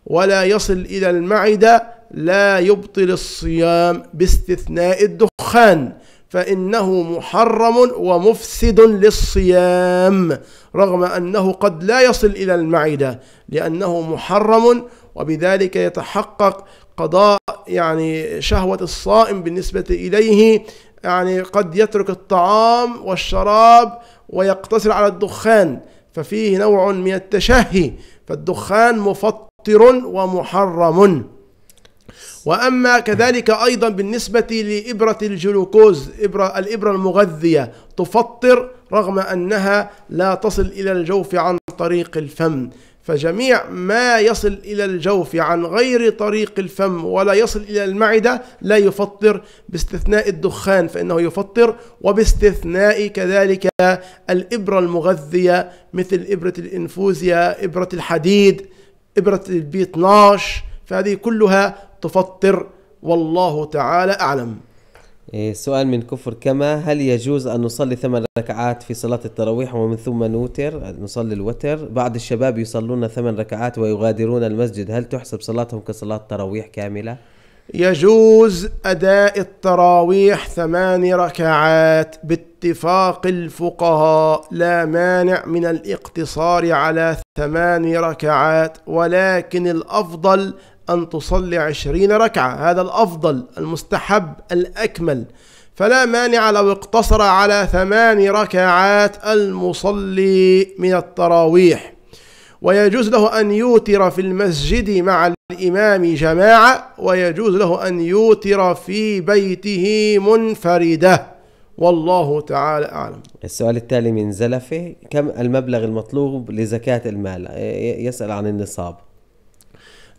ولا يصل إلى المعدة لا يبطل الصيام باستثناء الدخان فإنه محرم ومفسد للصيام رغم أنه قد لا يصل إلى المعدة لأنه محرم وبذلك يتحقق قضاء يعني شهوة الصائم بالنسبة إليه يعني قد يترك الطعام والشراب ويقتصر على الدخان ففيه نوع من التشهي فالدخان مفطر ومحرم واما كذلك ايضا بالنسبه لابره الجلوكوز ابره الابره المغذيه تفطر رغم انها لا تصل الى الجوف عن طريق الفم فجميع ما يصل إلى الجوف عن غير طريق الفم ولا يصل إلى المعدة لا يفطر باستثناء الدخان فإنه يفطر وباستثناء كذلك الإبرة المغذية مثل إبرة الإنفوزيا إبرة الحديد إبرة البي 12 فهذه كلها تفطر والله تعالى أعلم إيه، سؤال من كفر كما هل يجوز أن نصلي ثمان ركعات في صلاة التراويح ومن ثم نوتر نصلي الوتر بعض الشباب يصلون ثمان ركعات ويغادرون المسجد هل تحسب صلاتهم كصلاة تراويح كاملة؟ يجوز أداء التراويح ثمان ركعات باتفاق الفقهاء لا مانع من الاقتصار على ثمان ركعات ولكن الأفضل أن تصلي عشرين ركعة هذا الأفضل المستحب الأكمل فلا مانع لو اقتصر على ثمان ركعات المصلي من التراويح ويجوز له أن يوتر في المسجد مع الإمام جماعة ويجوز له أن يوتر في بيته منفردة والله تعالى أعلم السؤال التالي من زلفة كم المبلغ المطلوب لزكاة المال يسأل عن النصاب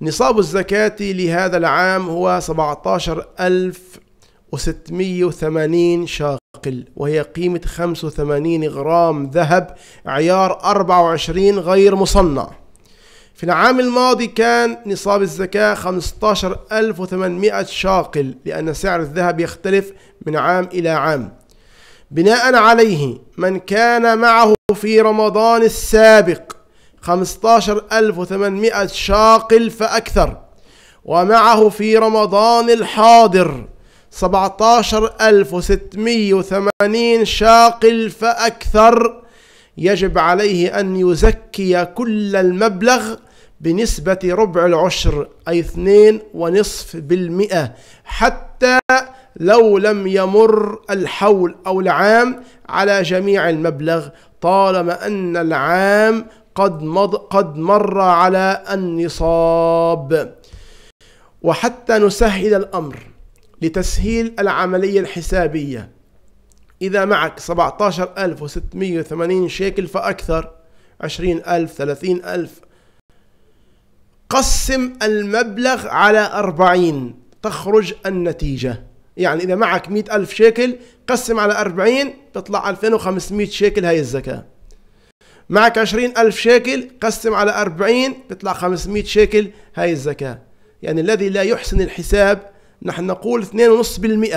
نصاب الزكاة لهذا العام هو 17680 شاقل وهي قيمة 85 غرام ذهب عيار 24 غير مصنع في العام الماضي كان نصاب الزكاة 15800 شاقل لأن سعر الذهب يختلف من عام إلى عام بناء عليه من كان معه في رمضان السابق 15800 شاقل فأكثر ومعه في رمضان الحاضر 17680 شاقل فأكثر يجب عليه أن يزكي كل المبلغ بنسبة ربع العشر أي اثنين ونصف بالمئة حتى لو لم يمر الحول أو العام على جميع المبلغ طالما أن العام قد, مض قد مر على النصاب وحتى نسهل الأمر لتسهيل العملية الحسابية إذا معك 17680 شيكل فأكثر 20000 30000 قسم المبلغ على 40 تخرج النتيجة يعني إذا معك 100000 شيكل قسم على 40 تطلع 2500 شيكل هاي الزكاة معك عشرين ألف شيكل قسم على أربعين بيطلع خمسمائة شيكل هاي الزكاة يعني الذي لا يحسن الحساب نحن نقول 2.5%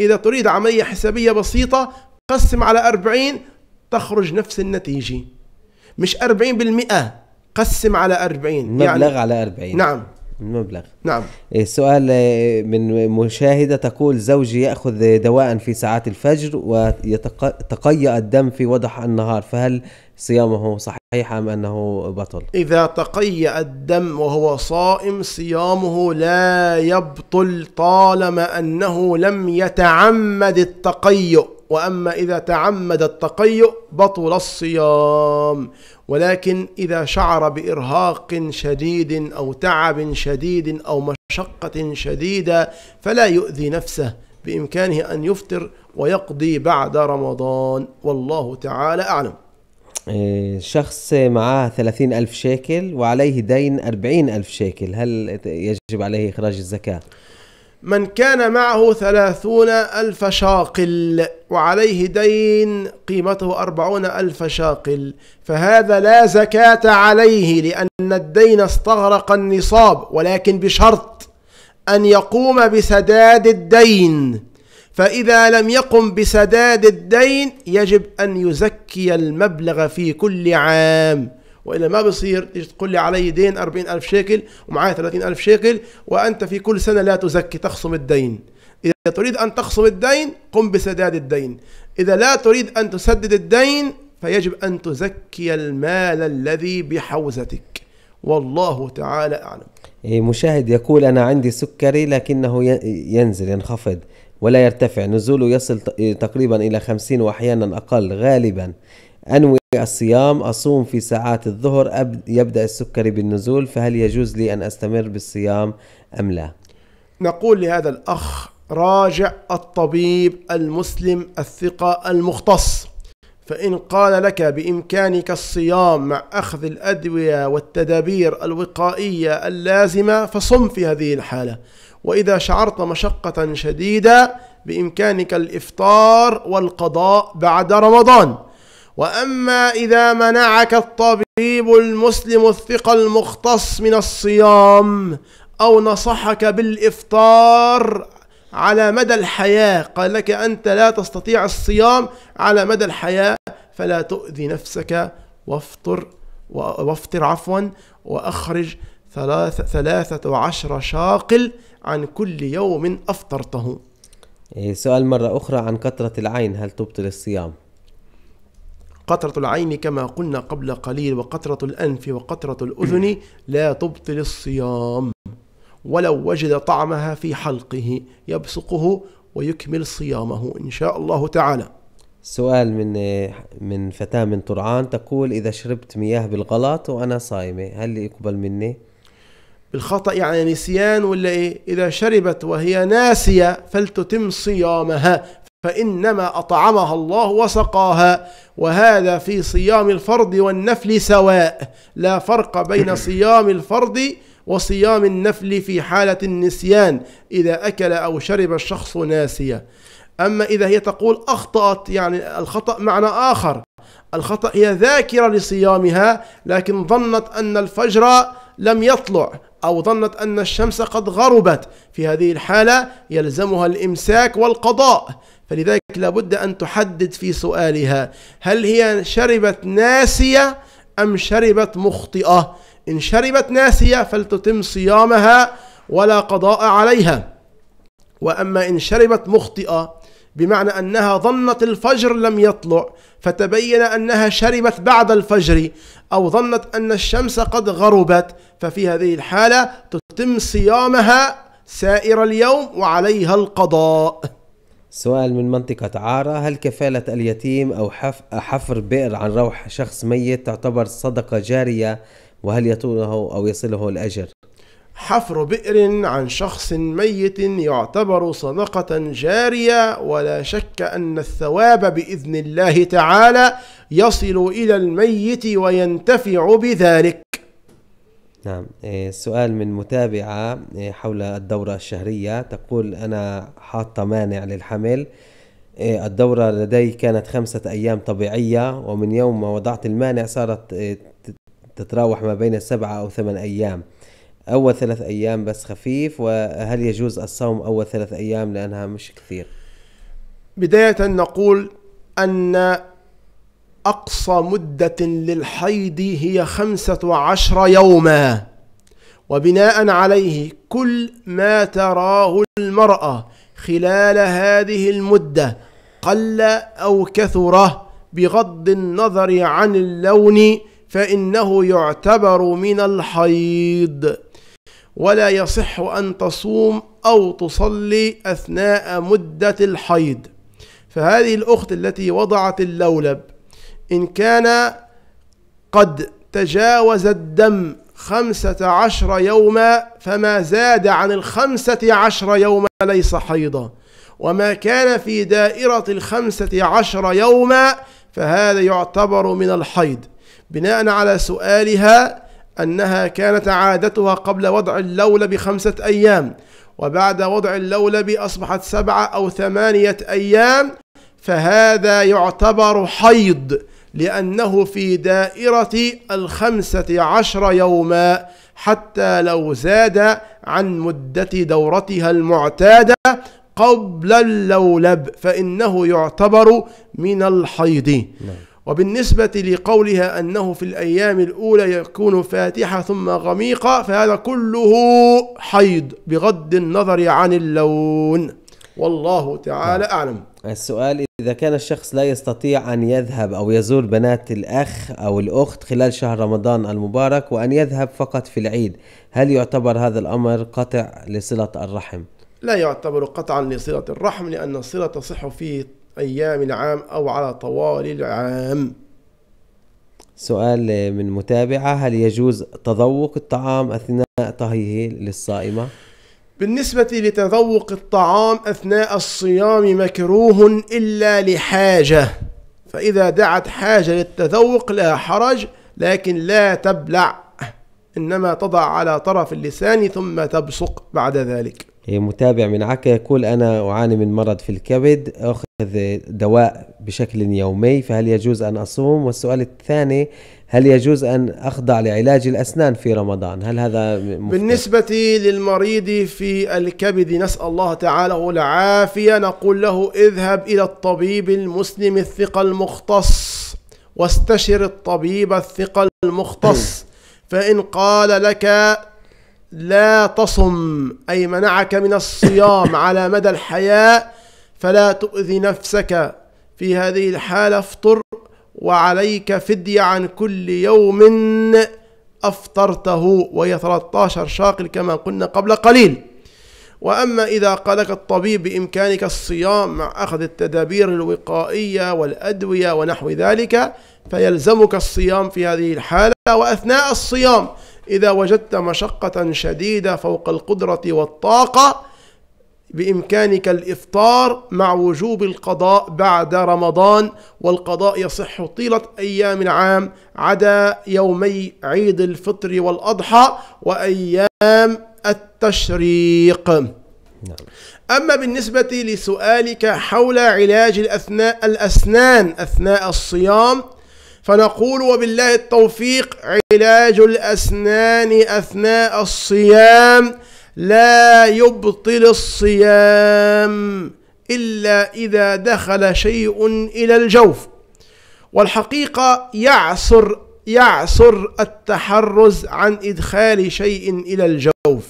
إذا تريد عملية حسابية بسيطة قسم على 40 تخرج نفس النتيجة مش 40% قسم على 40 يعني مبلغ يعني على 40 نعم المبلغ نعم السؤال إيه، إيه، من مشاهدة تقول زوجي يأخذ دواء في ساعات الفجر ويتقيأ الدم في وضح النهار فهل صيامه صحيح أم أنه بطل إذا تقيأ الدم وهو صائم صيامه لا يبطل طالما أنه لم يتعمد التقيؤ وأما إذا تعمد التقيؤ بطل الصيام ولكن إذا شعر بإرهاق شديد أو تعب شديد أو مشقة شديدة فلا يؤذي نفسه بإمكانه أن يفطر ويقضي بعد رمضان والله تعالى أعلم آه، شخص معاه ثلاثين ألف شيكل وعليه دين أربعين ألف شيكل هل يجب عليه إخراج الزكاة؟ من كان معه ثلاثون ألف شاقل وعليه دين قيمته أربعون ألف شاقل فهذا لا زكاة عليه لأن الدين استغرق النصاب ولكن بشرط أن يقوم بسداد الدين فإذا لم يقم بسداد الدين يجب أن يزكي المبلغ في كل عام وإلا ما بصير تيجي تقول لي علي دين أربعين ألف شيكل ومعاي ثلاثين ألف شيكل وأنت في كل سنة لا تزكي تخصم الدين إذا تريد أن تخصم الدين قم بسداد الدين إذا لا تريد أن تسدد الدين فيجب أن تزكي المال الذي بحوزتك والله تعالى أعلم إيه، مشاهد يقول أنا عندي سكري لكنه ينزل ينخفض ولا يرتفع نزوله يصل إيه، تقريبا إلى خمسين وأحيانا أقل غالبا أنوي الصيام أصوم في ساعات الظهر يبدأ السكري بالنزول فهل يجوز لي أن أستمر بالصيام أم لا نقول لهذا الأخ راجع الطبيب المسلم الثقة المختص فإن قال لك بإمكانك الصيام مع أخذ الأدوية والتدابير الوقائية اللازمة فصم في هذه الحالة وإذا شعرت مشقة شديدة بإمكانك الإفطار والقضاء بعد رمضان وأما إذا منعك الطبيب المسلم الثقة المختص من الصيام أو نصحك بالإفطار على مدى الحياة قال لك أنت لا تستطيع الصيام على مدى الحياة فلا تؤذي نفسك وافطر وافطر عفوا وأخرج ثلاثة, ثلاثة عشر شاقل عن كل يوم أفطرته إيه، سؤال مرة أخرى عن قطرة العين هل تبطل الصيام؟ قطرة العين كما قلنا قبل قليل وقطرة الأنف وقطرة الأذن [clears throat] لا تبطل الصيام ولو وجد طعمها في حلقه يبصقه ويكمل صيامه إن شاء الله تعالى سؤال من من فتاة من طرعان تقول إذا شربت مياه بالغلط وأنا صايمة هل يقبل مني؟ بالخطأ يعني نسيان ولا إيه إذا شربت وهي ناسية فلتتم صيامها فإنما أطعمها الله وسقاها وهذا في صيام الفرض والنفل سواء لا فرق بين [coughs] صيام الفرض وصيام النفل في حالة النسيان إذا أكل أو شرب الشخص ناسيا أما إذا هي تقول أخطأت يعني الخطأ معنى آخر الخطأ هي ذاكرة لصيامها لكن ظنت أن الفجر لم يطلع أو ظنت أن الشمس قد غربت في هذه الحالة يلزمها الإمساك والقضاء فلذلك لابد أن تحدد في سؤالها هل هي شربت ناسية أم شربت مخطئة إن شربت ناسية فلتتم صيامها ولا قضاء عليها وأما إن شربت مخطئة بمعنى أنها ظنت الفجر لم يطلع فتبين أنها شربت بعد الفجر أو ظنت أن الشمس قد غربت ففي هذه الحالة تتم صيامها سائر اليوم وعليها القضاء سؤال من منطقة عارة هل كفالة اليتيم أو حفر بئر عن روح شخص ميت تعتبر صدقة جارية وهل يطوله أو يصله الأجر؟ حفر بئر عن شخص ميت يعتبر صدقة جارية ولا شك أن الثواب بإذن الله تعالى يصل إلى الميت وينتفع بذلك. نعم إيه، سؤال من متابعة إيه، حول الدورة الشهرية تقول أنا حاطة مانع للحمل إيه، الدورة لدي كانت خمسة أيام طبيعية ومن يوم ما وضعت المانع صارت تتراوح ما بين سبعة أو ثمان أيام اول ثلاث ايام بس خفيف وهل يجوز الصوم اول ثلاث ايام لانها مش كثير بدايه نقول ان اقصى مده للحيض هي خمسه وعشر يوما وبناء عليه كل ما تراه المراه خلال هذه المده قل او كثره بغض النظر عن اللون فانه يعتبر من الحيض ولا يصح أن تصوم أو تصلي أثناء مدة الحيض فهذه الأخت التي وضعت اللولب إن كان قد تجاوز الدم خمسة عشر يوما فما زاد عن الخمسة عشر يوما ليس حيضا وما كان في دائرة الخمسة عشر يوما فهذا يعتبر من الحيض بناء على سؤالها أنها كانت عادتها قبل وضع اللولب خمسة أيام وبعد وضع اللولب أصبحت سبعة أو ثمانية أيام فهذا يعتبر حيض لأنه في دائرة الخمسة عشر يوما حتى لو زاد عن مدة دورتها المعتادة قبل اللولب فإنه يعتبر من الحيض نعم. وبالنسبة لقولها أنه في الأيام الأولى يكون فاتحة ثم غميقة فهذا كله حيض بغض النظر عن اللون والله تعالى نعم. أعلم السؤال إذا كان الشخص لا يستطيع أن يذهب أو يزور بنات الأخ أو الأخت خلال شهر رمضان المبارك وأن يذهب فقط في العيد هل يعتبر هذا الأمر قطع لصلة الرحم؟ لا يعتبر قطعا لصلة الرحم لأن الصلة تصح فيه أيام العام أو على طوال العام سؤال من متابعة هل يجوز تذوق الطعام أثناء طهيه للصائمة؟ بالنسبة لتذوق الطعام أثناء الصيام مكروه إلا لحاجة فإذا دعت حاجة للتذوق لا حرج لكن لا تبلع إنما تضع على طرف اللسان ثم تبصق بعد ذلك إيه، متابع من عكا يقول أنا أعاني من مرض في الكبد أخذ دواء بشكل يومي فهل يجوز أن أصوم والسؤال الثاني هل يجوز أن أخضع لعلاج الأسنان في رمضان هل هذا مفتر؟ بالنسبة للمريض في الكبد نسأل الله تعالى العافية نقول له اذهب إلى الطبيب المسلم الثقة المختص واستشر الطبيب الثقة المختص فإن قال لك لا تصم أي منعك من الصيام [laughs] على مدى الحياة فلا تؤذي نفسك في هذه الحالة افطر وعليك فدية عن كل يوم أفطرته وهي 13 شاقل كما قلنا قبل قليل وأما إذا قالك الطبيب بإمكانك الصيام مع أخذ التدابير الوقائية والأدوية ونحو ذلك فيلزمك الصيام في هذه الحالة وأثناء الصيام إذا وجدت مشقة شديدة فوق القدرة والطاقة بإمكانك الإفطار مع وجوب القضاء بعد رمضان والقضاء يصح طيلة أيام العام عدا يومي عيد الفطر والأضحى وأيام التشريق نعم. أما بالنسبة لسؤالك حول علاج الأثناء الأسنان أثناء الصيام فنقول وبالله التوفيق علاج الأسنان أثناء الصيام لا يبطل الصيام إلا إذا دخل شيء إلى الجوف والحقيقة يعصر يعصر التحرز عن إدخال شيء إلى الجوف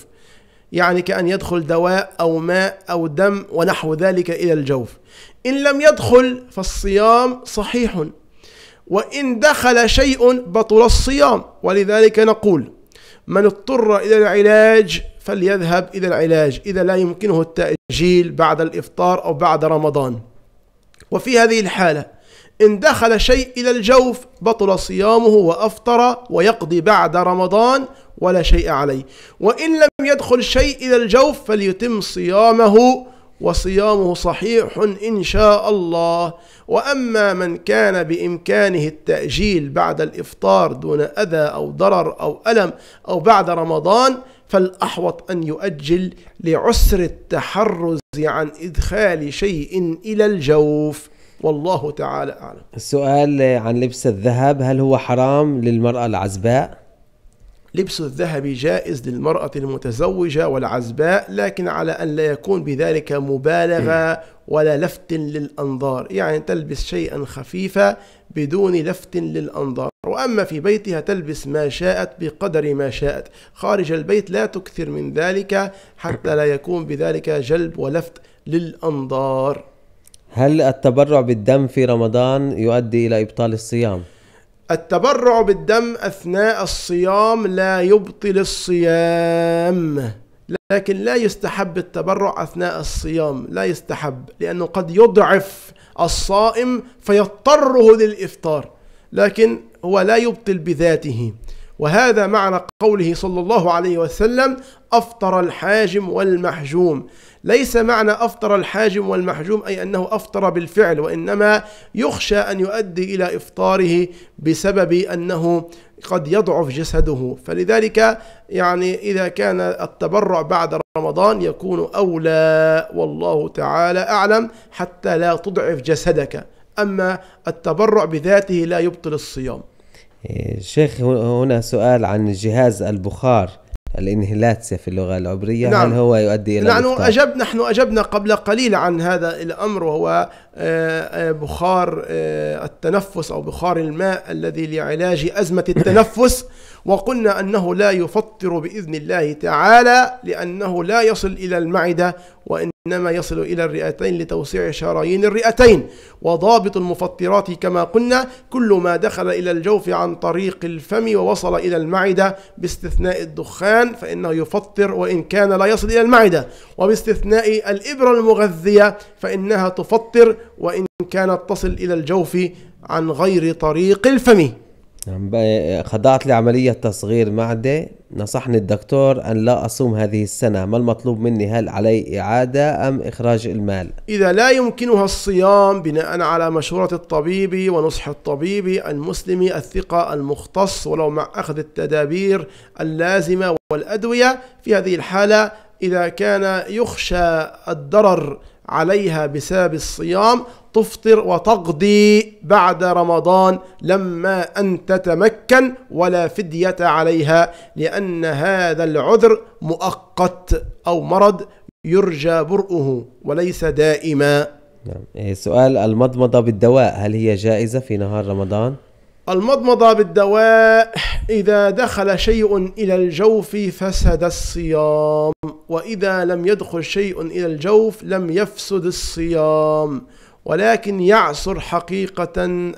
يعني كأن يدخل دواء أو ماء أو دم ونحو ذلك إلى الجوف إن لم يدخل فالصيام صحيح وإن دخل شيء بطل الصيام ولذلك نقول من اضطر إلى العلاج فليذهب إلى العلاج إذا لا يمكنه التأجيل بعد الإفطار أو بعد رمضان وفي هذه الحالة إن دخل شيء إلى الجوف بطل صيامه وأفطر ويقضي بعد رمضان ولا شيء عليه وإن لم يدخل شيء إلى الجوف فليتم صيامه وصيامه صحيح إن شاء الله وأما من كان بإمكانه التأجيل بعد الإفطار دون أذى أو ضرر أو ألم أو بعد رمضان فالأحوط أن يؤجل لعسر التحرز عن إدخال شيء إلى الجوف والله تعالى أعلم السؤال عن لبس الذهب هل هو حرام للمرأة العزباء؟ لبس الذهب جائز للمرأة المتزوجة والعزباء لكن على أن لا يكون بذلك مبالغة ولا لفت للأنظار يعني تلبس شيئا خفيفا بدون لفت للأنظار وأما في بيتها تلبس ما شاءت بقدر ما شاءت خارج البيت لا تكثر من ذلك حتى لا يكون بذلك جلب ولفت للأنظار هل التبرع بالدم في رمضان يؤدي إلى إبطال الصيام؟ التبرع بالدم أثناء الصيام لا يبطل الصيام لكن لا يستحب التبرع أثناء الصيام لا يستحب لأنه قد يضعف الصائم فيضطره للإفطار لكن هو لا يبطل بذاته وهذا معنى قوله صلى الله عليه وسلم أفطر الحاجم والمحجوم ليس معنى أفطر الحاجم والمحجوم أي أنه أفطر بالفعل وإنما يخشى أن يؤدي إلى إفطاره بسبب أنه قد يضعف جسده فلذلك يعني إذا كان التبرع بعد رمضان يكون أولى والله تعالى أعلم حتى لا تضعف جسدك أما التبرع بذاته لا يبطل الصيام إيه، شيخ هنا سؤال عن جهاز البخار الانهلاتسيا في اللغة العبرية نعم. هل هو يؤدي إلى نحن اجبنا نحن أجبنا قبل قليل عن هذا الأمر وهو آه، آه، بخار آه، التنفس أو بخار الماء الذي لعلاج أزمة التنفس وقلنا أنه لا يفطر بإذن الله تعالى لأنه لا يصل إلى المعدة وإنما يصل إلى الرئتين لتوسيع شرايين الرئتين وضابط المفطرات كما قلنا كل ما دخل إلى الجوف عن طريق الفم ووصل إلى المعدة باستثناء الدخان فإنه يفطر وإن كان لا يصل إلى المعدة وباستثناء الإبرة المغذية فإنها تفطر وإن كانت تصل إلى الجوف عن غير طريق الفم نعم، خضعت لعملية تصغير معدة نصحني الدكتور أن لا أصوم هذه السنة ما المطلوب مني هل علي إعادة أم إخراج المال إذا لا يمكنها الصيام بناء على مشورة الطبيب ونصح الطبيب المسلم الثقة المختص ولو مع أخذ التدابير اللازمة والأدوية في هذه الحالة إذا كان يخشى الضرر عليها بسبب الصيام تفطر وتقضي بعد رمضان لما أن تتمكن ولا فدية عليها لأن هذا العذر مؤقت أو مرض يرجى برؤه وليس دائما نعم. إيه، سؤال المضمضة بالدواء هل هي جائزة في نهار رمضان؟ المضمضة بالدواء إذا دخل شيء إلى الجوف فسد الصيام وإذا لم يدخل شيء إلى الجوف لم يفسد الصيام ولكن يعصر حقيقة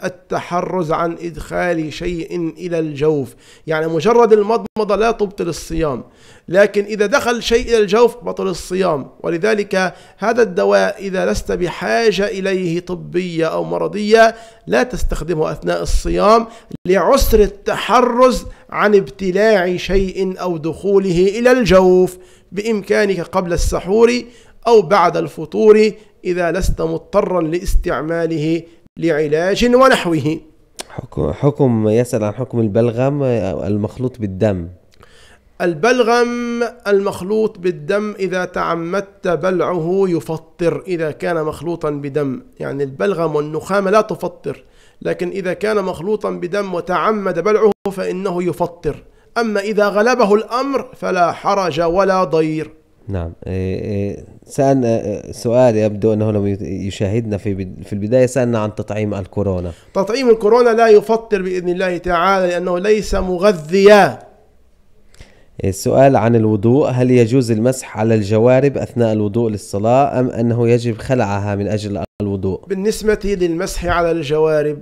التحرز عن إدخال شيء إلى الجوف يعني مجرد المضمضة لا تبطل الصيام لكن إذا دخل شيء إلى الجوف بطل الصيام ولذلك هذا الدواء إذا لست بحاجة إليه طبية أو مرضية لا تستخدمه أثناء الصيام لعسر التحرز عن ابتلاع شيء أو دخوله إلى الجوف بإمكانك قبل السحور أو بعد الفطور إذا لست مضطرا لاستعماله لعلاج ونحوه حكم يسأل عن حكم البلغم آه، المخلوط بالدم البلغم المخلوط بالدم إذا تعمدت بلعه يفطر إذا كان مخلوطا بدم يعني البلغم والنخامة لا تفطر لكن إذا كان مخلوطا بدم وتعمد بلعه فإنه يفطر أما إذا غلبه الأمر فلا حرج ولا ضير نعم إيه، إيه، سألنا آه، سؤال يبدو أنه لم يشاهدنا في في البداية سألنا عن تطعيم الكورونا تطعيم الكورونا لا يفطر بإذن الله تعالى لأنه ليس مغذيا السؤال إيه، عن الوضوء هل يجوز المسح على الجوارب أثناء الوضوء للصلاة أم أنه يجب خلعها من أجل الوضوء بالنسبة للمسح على الجوارب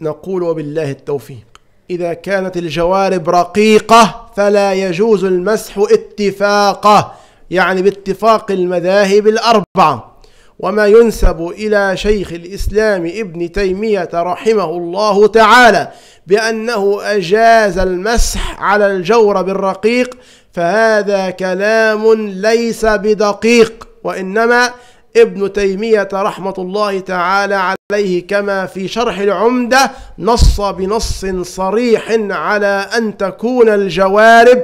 نقول وبالله التوفيق إذا كانت الجوارب رقيقة فلا يجوز المسح اتفاقا يعني باتفاق المذاهب الأربعة وما ينسب إلى شيخ الإسلام ابن تيمية رحمه الله تعالى بأنه أجاز المسح على الجورب الرقيق فهذا كلام ليس بدقيق وإنما ابن تيمية رحمة الله تعالى عليه كما في شرح العمدة نص بنص صريح على أن تكون الجوارب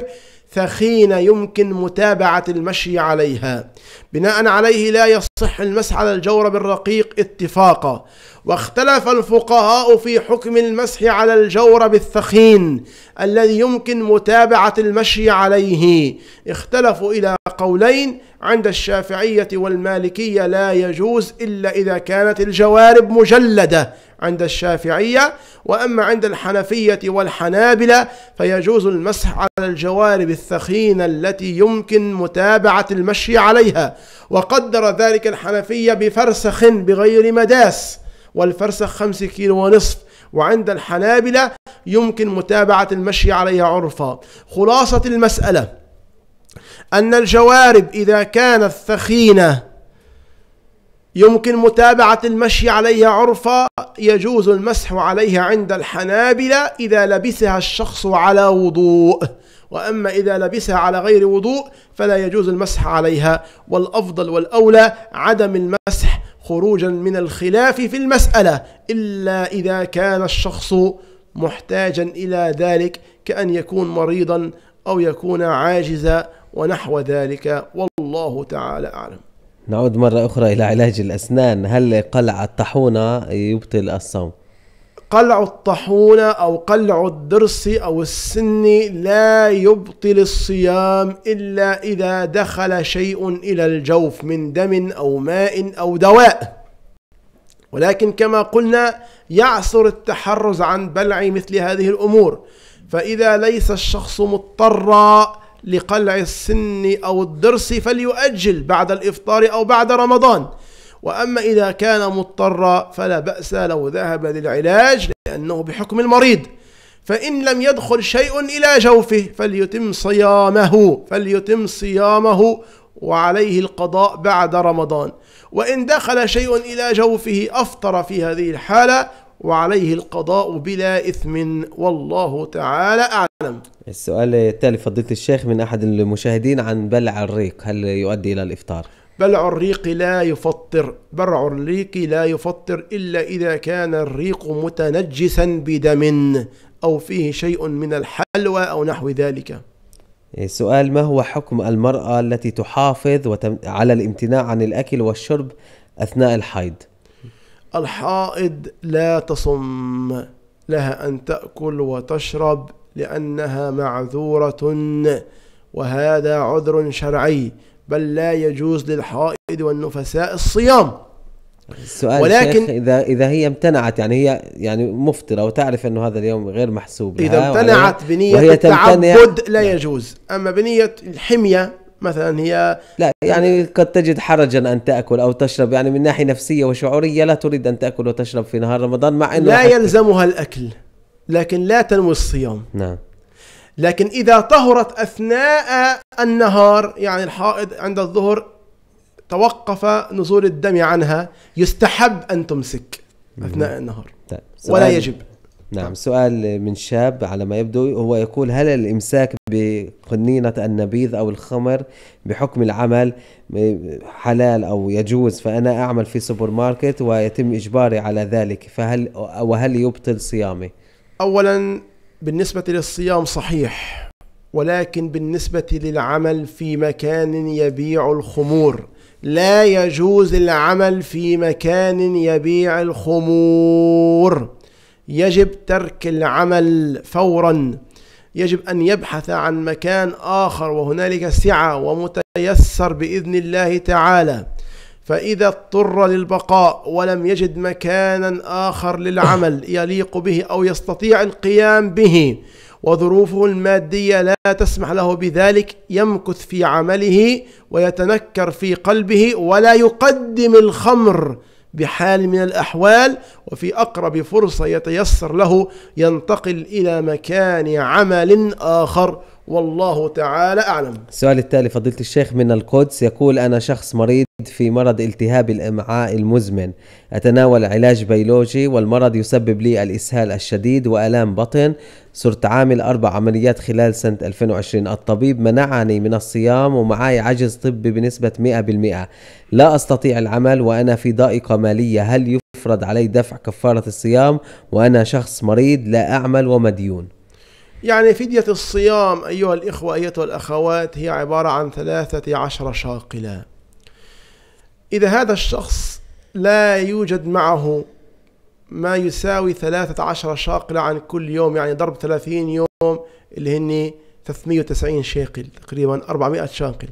ثخينة يمكن متابعة المشي عليها بناء عليه لا يصح المسح على الجورب الرقيق اتفاقا واختلف الفقهاء في حكم المسح على الجورب الثخين الذي يمكن متابعة المشي عليه اختلفوا إلى قولين عند الشافعية والمالكية لا يجوز إلا إذا كانت الجوارب مجلدة عند الشافعية وأما عند الحنفية والحنابلة فيجوز المسح على الجوارب الثخينة التي يمكن متابعة المشي عليها وقدر ذلك الحنفية بفرسخ بغير مداس والفرسخ خمسة كيلو ونصف وعند الحنابلة يمكن متابعة المشي عليها عرفا خلاصة المسألة أن الجوارب إذا كانت ثخينة يمكن متابعة المشي عليها عرفا يجوز المسح عليها عند الحنابلة إذا لبسها الشخص على وضوء وأما إذا لبسها على غير وضوء فلا يجوز المسح عليها والأفضل والأولى عدم المسح خروجا من الخلاف في المسألة إلا إذا كان الشخص محتاجا إلى ذلك كأن يكون مريضا أو يكون عاجزا ونحو ذلك والله تعالى أعلم نعود مرة أخرى إلى علاج الأسنان هل قلع الطاحونة يبطل الصوم؟ قلع الطحون أو قلع الضرس أو السن لا يبطل الصيام إلا إذا دخل شيء إلى الجوف من دم أو ماء أو دواء ولكن كما قلنا يعسر التحرز عن بلع مثل هذه الأمور فإذا ليس الشخص مضطرا لقلع السن أو الضرس فليؤجل بعد الإفطار أو بعد رمضان وأما إذا كان مضطرا فلا بأس لو ذهب للعلاج لأنه بحكم المريض فإن لم يدخل شيء إلى جوفه فليتم صيامه فليتم صيامه وعليه القضاء بعد رمضان وإن دخل شيء إلى جوفه أفطر في هذه الحالة وعليه القضاء بلا إثم والله تعالى أعلم السؤال التالي فضيلة الشيخ من أحد المشاهدين عن بلع الريق هل يؤدي إلى الإفطار؟ بلع الريق لا يفطر بلع الريق لا يفطر إلا إذا كان الريق متنجسا بدم أو فيه شيء من الحلوى أو نحو ذلك إيه، سؤال ما هو حكم المرأة التي تحافظ على الامتناع عن الأكل والشرب أثناء الحيض الحائض لا تصم لها أن تأكل وتشرب لأنها معذورة وهذا عذر شرعي بل لا يجوز للحائض والنفساء الصيام السؤال ولكن إذا إذا هي امتنعت يعني هي يعني مفطرة وتعرف أنه هذا اليوم غير محسوب لها إذا امتنعت بنية التعبد لا يجوز أما بنية الحمية مثلا هي لا يعني قد تجد حرجا ان تاكل او تشرب يعني من ناحيه نفسيه وشعوريه لا تريد ان تاكل وتشرب في نهار رمضان مع انه لا يلزمها الاكل لكن لا تنوي الصيام نعم لكن إذا طهرت أثناء النهار يعني الحائض عند الظهر توقف نزول الدم عنها يستحب أن تمسك أثناء النهار طيب، ولا يجب نعم،, نعم سؤال من شاب على ما يبدو هو يقول هل الإمساك بقنينة النبيذ أو الخمر بحكم العمل حلال أو يجوز فأنا أعمل في سوبر ماركت ويتم إجباري على ذلك فهل وهل يبطل صيامي أولا بالنسبة للصيام صحيح ولكن بالنسبة للعمل في مكان يبيع الخمور لا يجوز العمل في مكان يبيع الخمور يجب ترك العمل فورا يجب أن يبحث عن مكان آخر وهنالك سعة ومتيسر بإذن الله تعالى فإذا اضطر للبقاء ولم يجد مكانا آخر للعمل [coughs] يليق به أو يستطيع القيام به وظروفه المادية لا تسمح له بذلك يمكث في عمله ويتنكر في قلبه ولا يقدم الخمر بحال من الأحوال وفي أقرب فرصة يتيسر له ينتقل إلى مكان عمل آخر والله تعالى أعلم السؤال التالي فضيلة الشيخ من القدس يقول أنا شخص مريض في مرض التهاب الامعاء المزمن اتناول علاج بيولوجي والمرض يسبب لي الاسهال الشديد والام بطن صرت عامل اربع عمليات خلال سنه 2020 الطبيب منعني من الصيام ومعي عجز طبي بنسبه 100% لا استطيع العمل وانا في ضائقه ماليه هل يفرض علي دفع كفاره الصيام وانا شخص مريض لا اعمل ومديون يعني فدية الصيام أيها الإخوة أيتها الأخوات هي عبارة عن ثلاثة عشر شاقلة إذا هذا الشخص لا يوجد معه ما يساوي ثلاثة عشر شاقلة عن كل يوم يعني ضرب ثلاثين يوم اللي هن 390 شيقل تقريبا 400 شاقل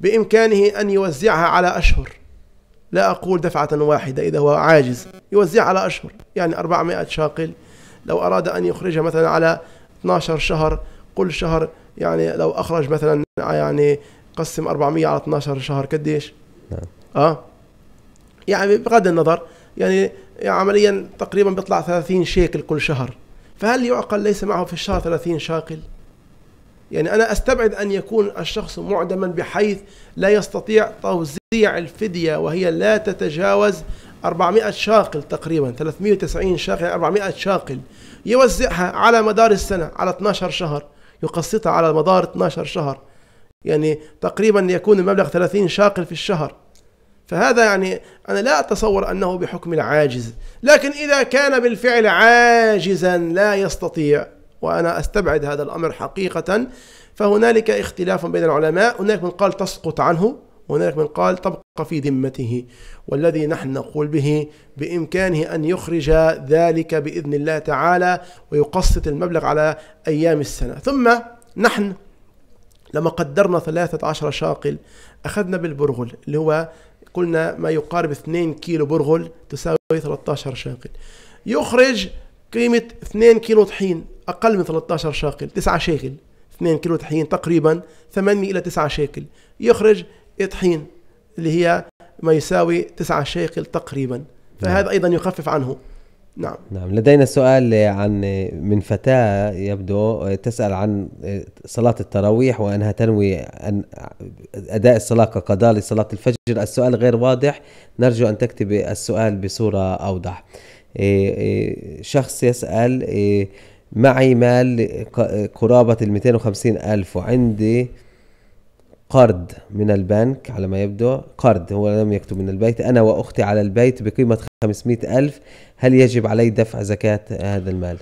بإمكانه أن يوزعها على أشهر لا أقول دفعة واحدة إذا هو عاجز يوزعها على أشهر يعني 400 شاقل لو أراد أن يخرجها مثلا على 12 شهر كل شهر يعني لو اخرج مثلا يعني قسم 400 على 12 شهر قديش؟ نعم اه يعني بغض النظر يعني عمليا تقريبا بيطلع 30 شيكل كل شهر فهل يعقل ليس معه في الشهر 30 شاكل؟ يعني أنا أستبعد أن يكون الشخص معدما بحيث لا يستطيع توزيع الفدية وهي لا تتجاوز 400 شاقل تقريبا 390 شاقل 400 شاقل يوزعها على مدار السنة على 12 شهر يقسطها على مدار 12 شهر يعني تقريبا يكون المبلغ 30 شاقل في الشهر فهذا يعني أنا لا أتصور أنه بحكم العاجز لكن إذا كان بالفعل عاجزا لا يستطيع وأنا أستبعد هذا الأمر حقيقة فهنالك اختلاف بين العلماء هناك من قال تسقط عنه هناك من قال تبقى في ذمته والذي نحن نقول به بإمكانه أن يخرج ذلك بإذن الله تعالى ويقسط المبلغ على أيام السنة ثم نحن لما قدرنا 13 شاقل أخذنا بالبرغل اللي هو قلنا ما يقارب 2 كيلو برغل تساوي 13 شاقل يخرج قيمة 2 كيلو طحين أقل من 13 شاقل 9 شاقل 2 كيلو طحين تقريبا 8 إلى 9 شاقل يخرج طحين اللي هي ما يساوي تسعة شيكل تقريبا فهذا نعم. ايضا يخفف عنه نعم نعم لدينا سؤال عن من فتاة يبدو تسأل عن صلاة التراويح وأنها تنوي أن أداء الصلاة كقضاء لصلاة الفجر السؤال غير واضح نرجو أن تكتب السؤال بصورة أوضح إيه، إيه، شخص يسأل إيه، معي مال قرابة ال 250 ألف وعندي قرض من البنك على ما يبدو قرض هو لم يكتب من البيت أنا وأختي على البيت بقيمة 500 ألف هل يجب علي دفع زكاة هذا المال؟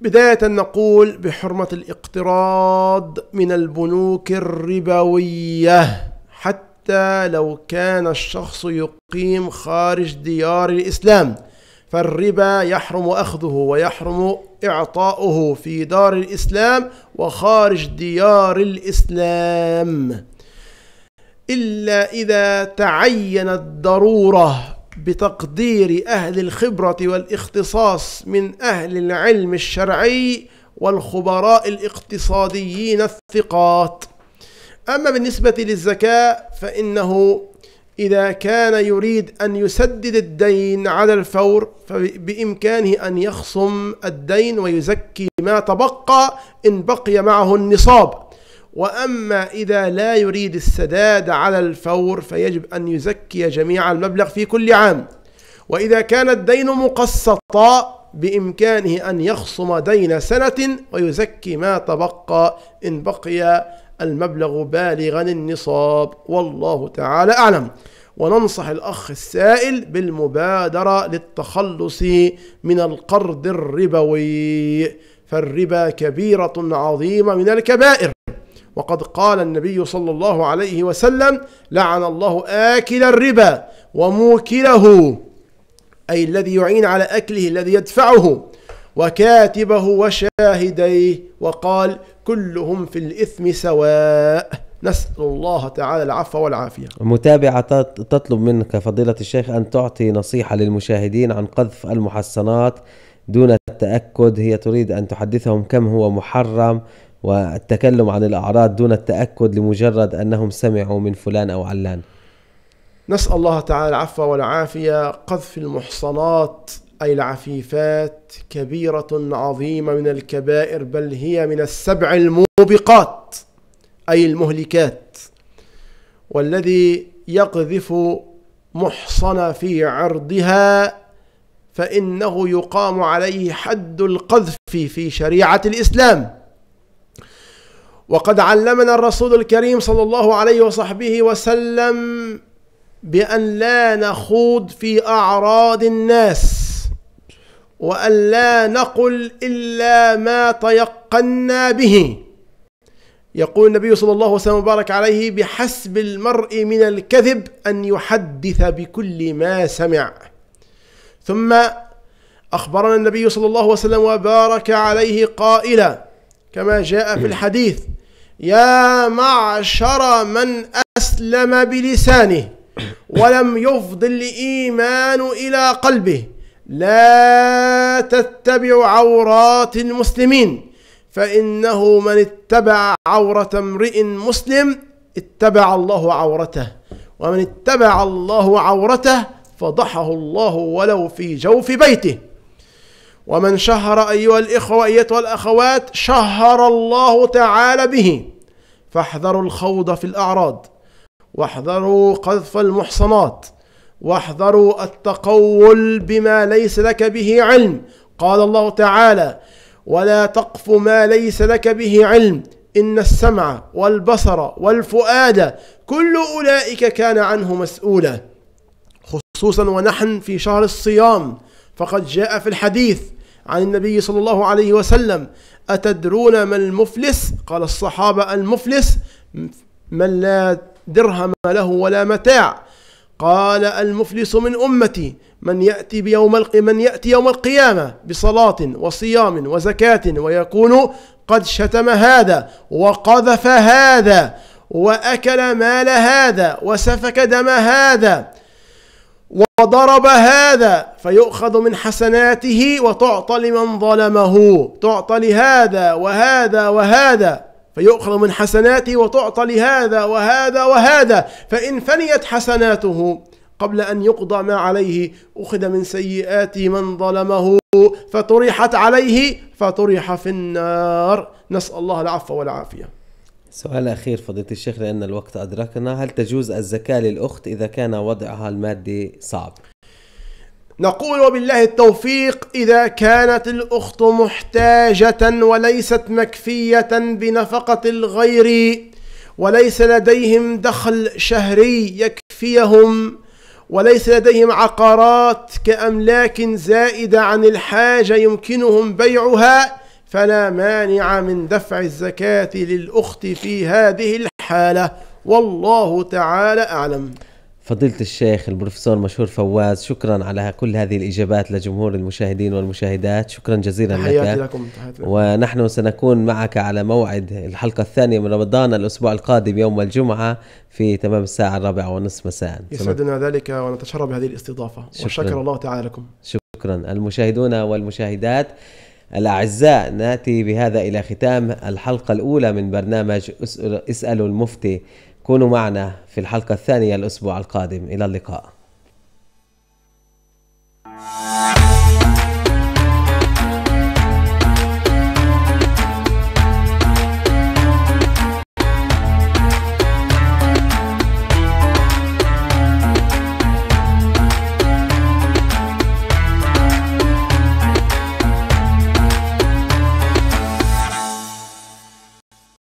بداية نقول بحرمة الاقتراض من البنوك الربوية حتى لو كان الشخص يقيم خارج ديار الإسلام فالربا يحرم أخذه ويحرم إعطاؤه في دار الإسلام وخارج ديار الإسلام إلا إذا تعينت ضرورة بتقدير أهل الخبرة والاختصاص من أهل العلم الشرعي والخبراء الاقتصاديين الثقات أما بالنسبة للزكاة فإنه إذا كان يريد أن يسدد الدين على الفور فبإمكانه أن يخصم الدين ويزكي ما تبقى إن بقي معه النصاب وأما إذا لا يريد السداد على الفور فيجب أن يزكي جميع المبلغ في كل عام وإذا كان الدين مقسطا بإمكانه أن يخصم دين سنة ويزكي ما تبقى إن بقي المبلغ بالغا النصاب والله تعالى أعلم وننصح الأخ السائل بالمبادرة للتخلص من القرض الربوي فالربا كبيرة عظيمة من الكبائر وقد قال النبي صلى الله عليه وسلم لعن الله آكل الربا وموكله أي الذي يعين على أكله الذي يدفعه وكاتبه وشاهديه وقال كلهم في الإثم سواء نسأل الله تعالى العفو والعافية متابعة تطلب منك فضيلة الشيخ أن تعطي نصيحة للمشاهدين عن قذف المحصنات دون التأكد هي تريد أن تحدثهم كم هو محرم والتكلم عن الأعراض دون التأكد لمجرد أنهم سمعوا من فلان أو علان نسأل الله تعالى العفو والعافية قذف المحصنات أي العفيفات كبيرة عظيمة من الكبائر بل هي من السبع الموبقات أي المهلكات والذي يقذف محصنة في عرضها فإنه يقام عليه حد القذف في شريعة الإسلام وقد علمنا الرسول الكريم صلى الله عليه وصحبه وسلم بأن لا نخوض في أعراض الناس وأن لا نقل إلا ما تيقنا به يقول النبي صلى الله عليه وسلم وبارك عليه بحسب المرء من الكذب أن يحدث بكل ما سمع ثم أخبرنا النبي صلى الله عليه وسلم وبارك عليه قائلا كما جاء في الحديث يا معشر من أسلم بلسانه ولم يفض الإيمان إلى قلبه لا تتبع عورات المسلمين فإنه من اتبع عورة امرئ مسلم اتبع الله عورته ومن اتبع الله عورته فضحه الله ولو في جوف بيته ومن شهر أيها الإخوة أيتها الأخوات شهر الله تعالى به فاحذروا الخوض في الأعراض واحذروا قذف المحصنات واحذروا التقول بما ليس لك به علم قال الله تعالى ولا تقف ما ليس لك به علم إن السمع والبصر والفؤاد كل أولئك كان عنه مسؤولا خصوصا ونحن في شهر الصيام فقد جاء في الحديث عن النبي صلى الله عليه وسلم أتدرون ما المفلس قال الصحابة المفلس من لا درهم له ولا متاع قال المفلس من أمتي من يأتي بيوم من يأتي يوم القيامة بصلاة وصيام وزكاة ويكون قد شتم هذا وقذف هذا وأكل مال هذا وسفك دم هذا وضرب هذا فيؤخذ من حسناته وتعطى لمن ظلمه تعطى لهذا وهذا وهذا فيؤخذ من حسناته وتعطى لهذا وهذا وهذا فإن فنيت حسناته قبل أن يقضى ما عليه أخذ من سيئات من ظلمه فطرحت عليه فطرح في النار نسأل الله العفو والعافية سؤال أخير فضيلة الشيخ لأن الوقت أدركنا هل تجوز الزكاة للأخت إذا كان وضعها المادي صعب؟ نقول وبالله التوفيق إذا كانت الأخت محتاجة وليست مكفية بنفقة الغير وليس لديهم دخل شهري يكفيهم وليس لديهم عقارات كأملاك زائدة عن الحاجة يمكنهم بيعها فلا مانع من دفع الزكاة للأخت في هذه الحالة والله تعالى أعلم فضيلة الشيخ البروفيسور مشهور فواز شكرا على كل هذه الإجابات لجمهور المشاهدين والمشاهدات شكرا جزيلا لك لكم. ونحن سنكون معك على موعد الحلقة الثانية من رمضان الأسبوع القادم يوم الجمعة في تمام الساعة الرابعة ونصف مساء يسعدنا ذلك ونتشرف بهذه الاستضافة وشكر الله تعالى لكم شكرا المشاهدون والمشاهدات الأعزاء نأتي بهذا إلى ختام الحلقة الأولى من برنامج اسألوا المفتي كونوا معنا في الحلقة الثانية الأسبوع القادم إلى اللقاء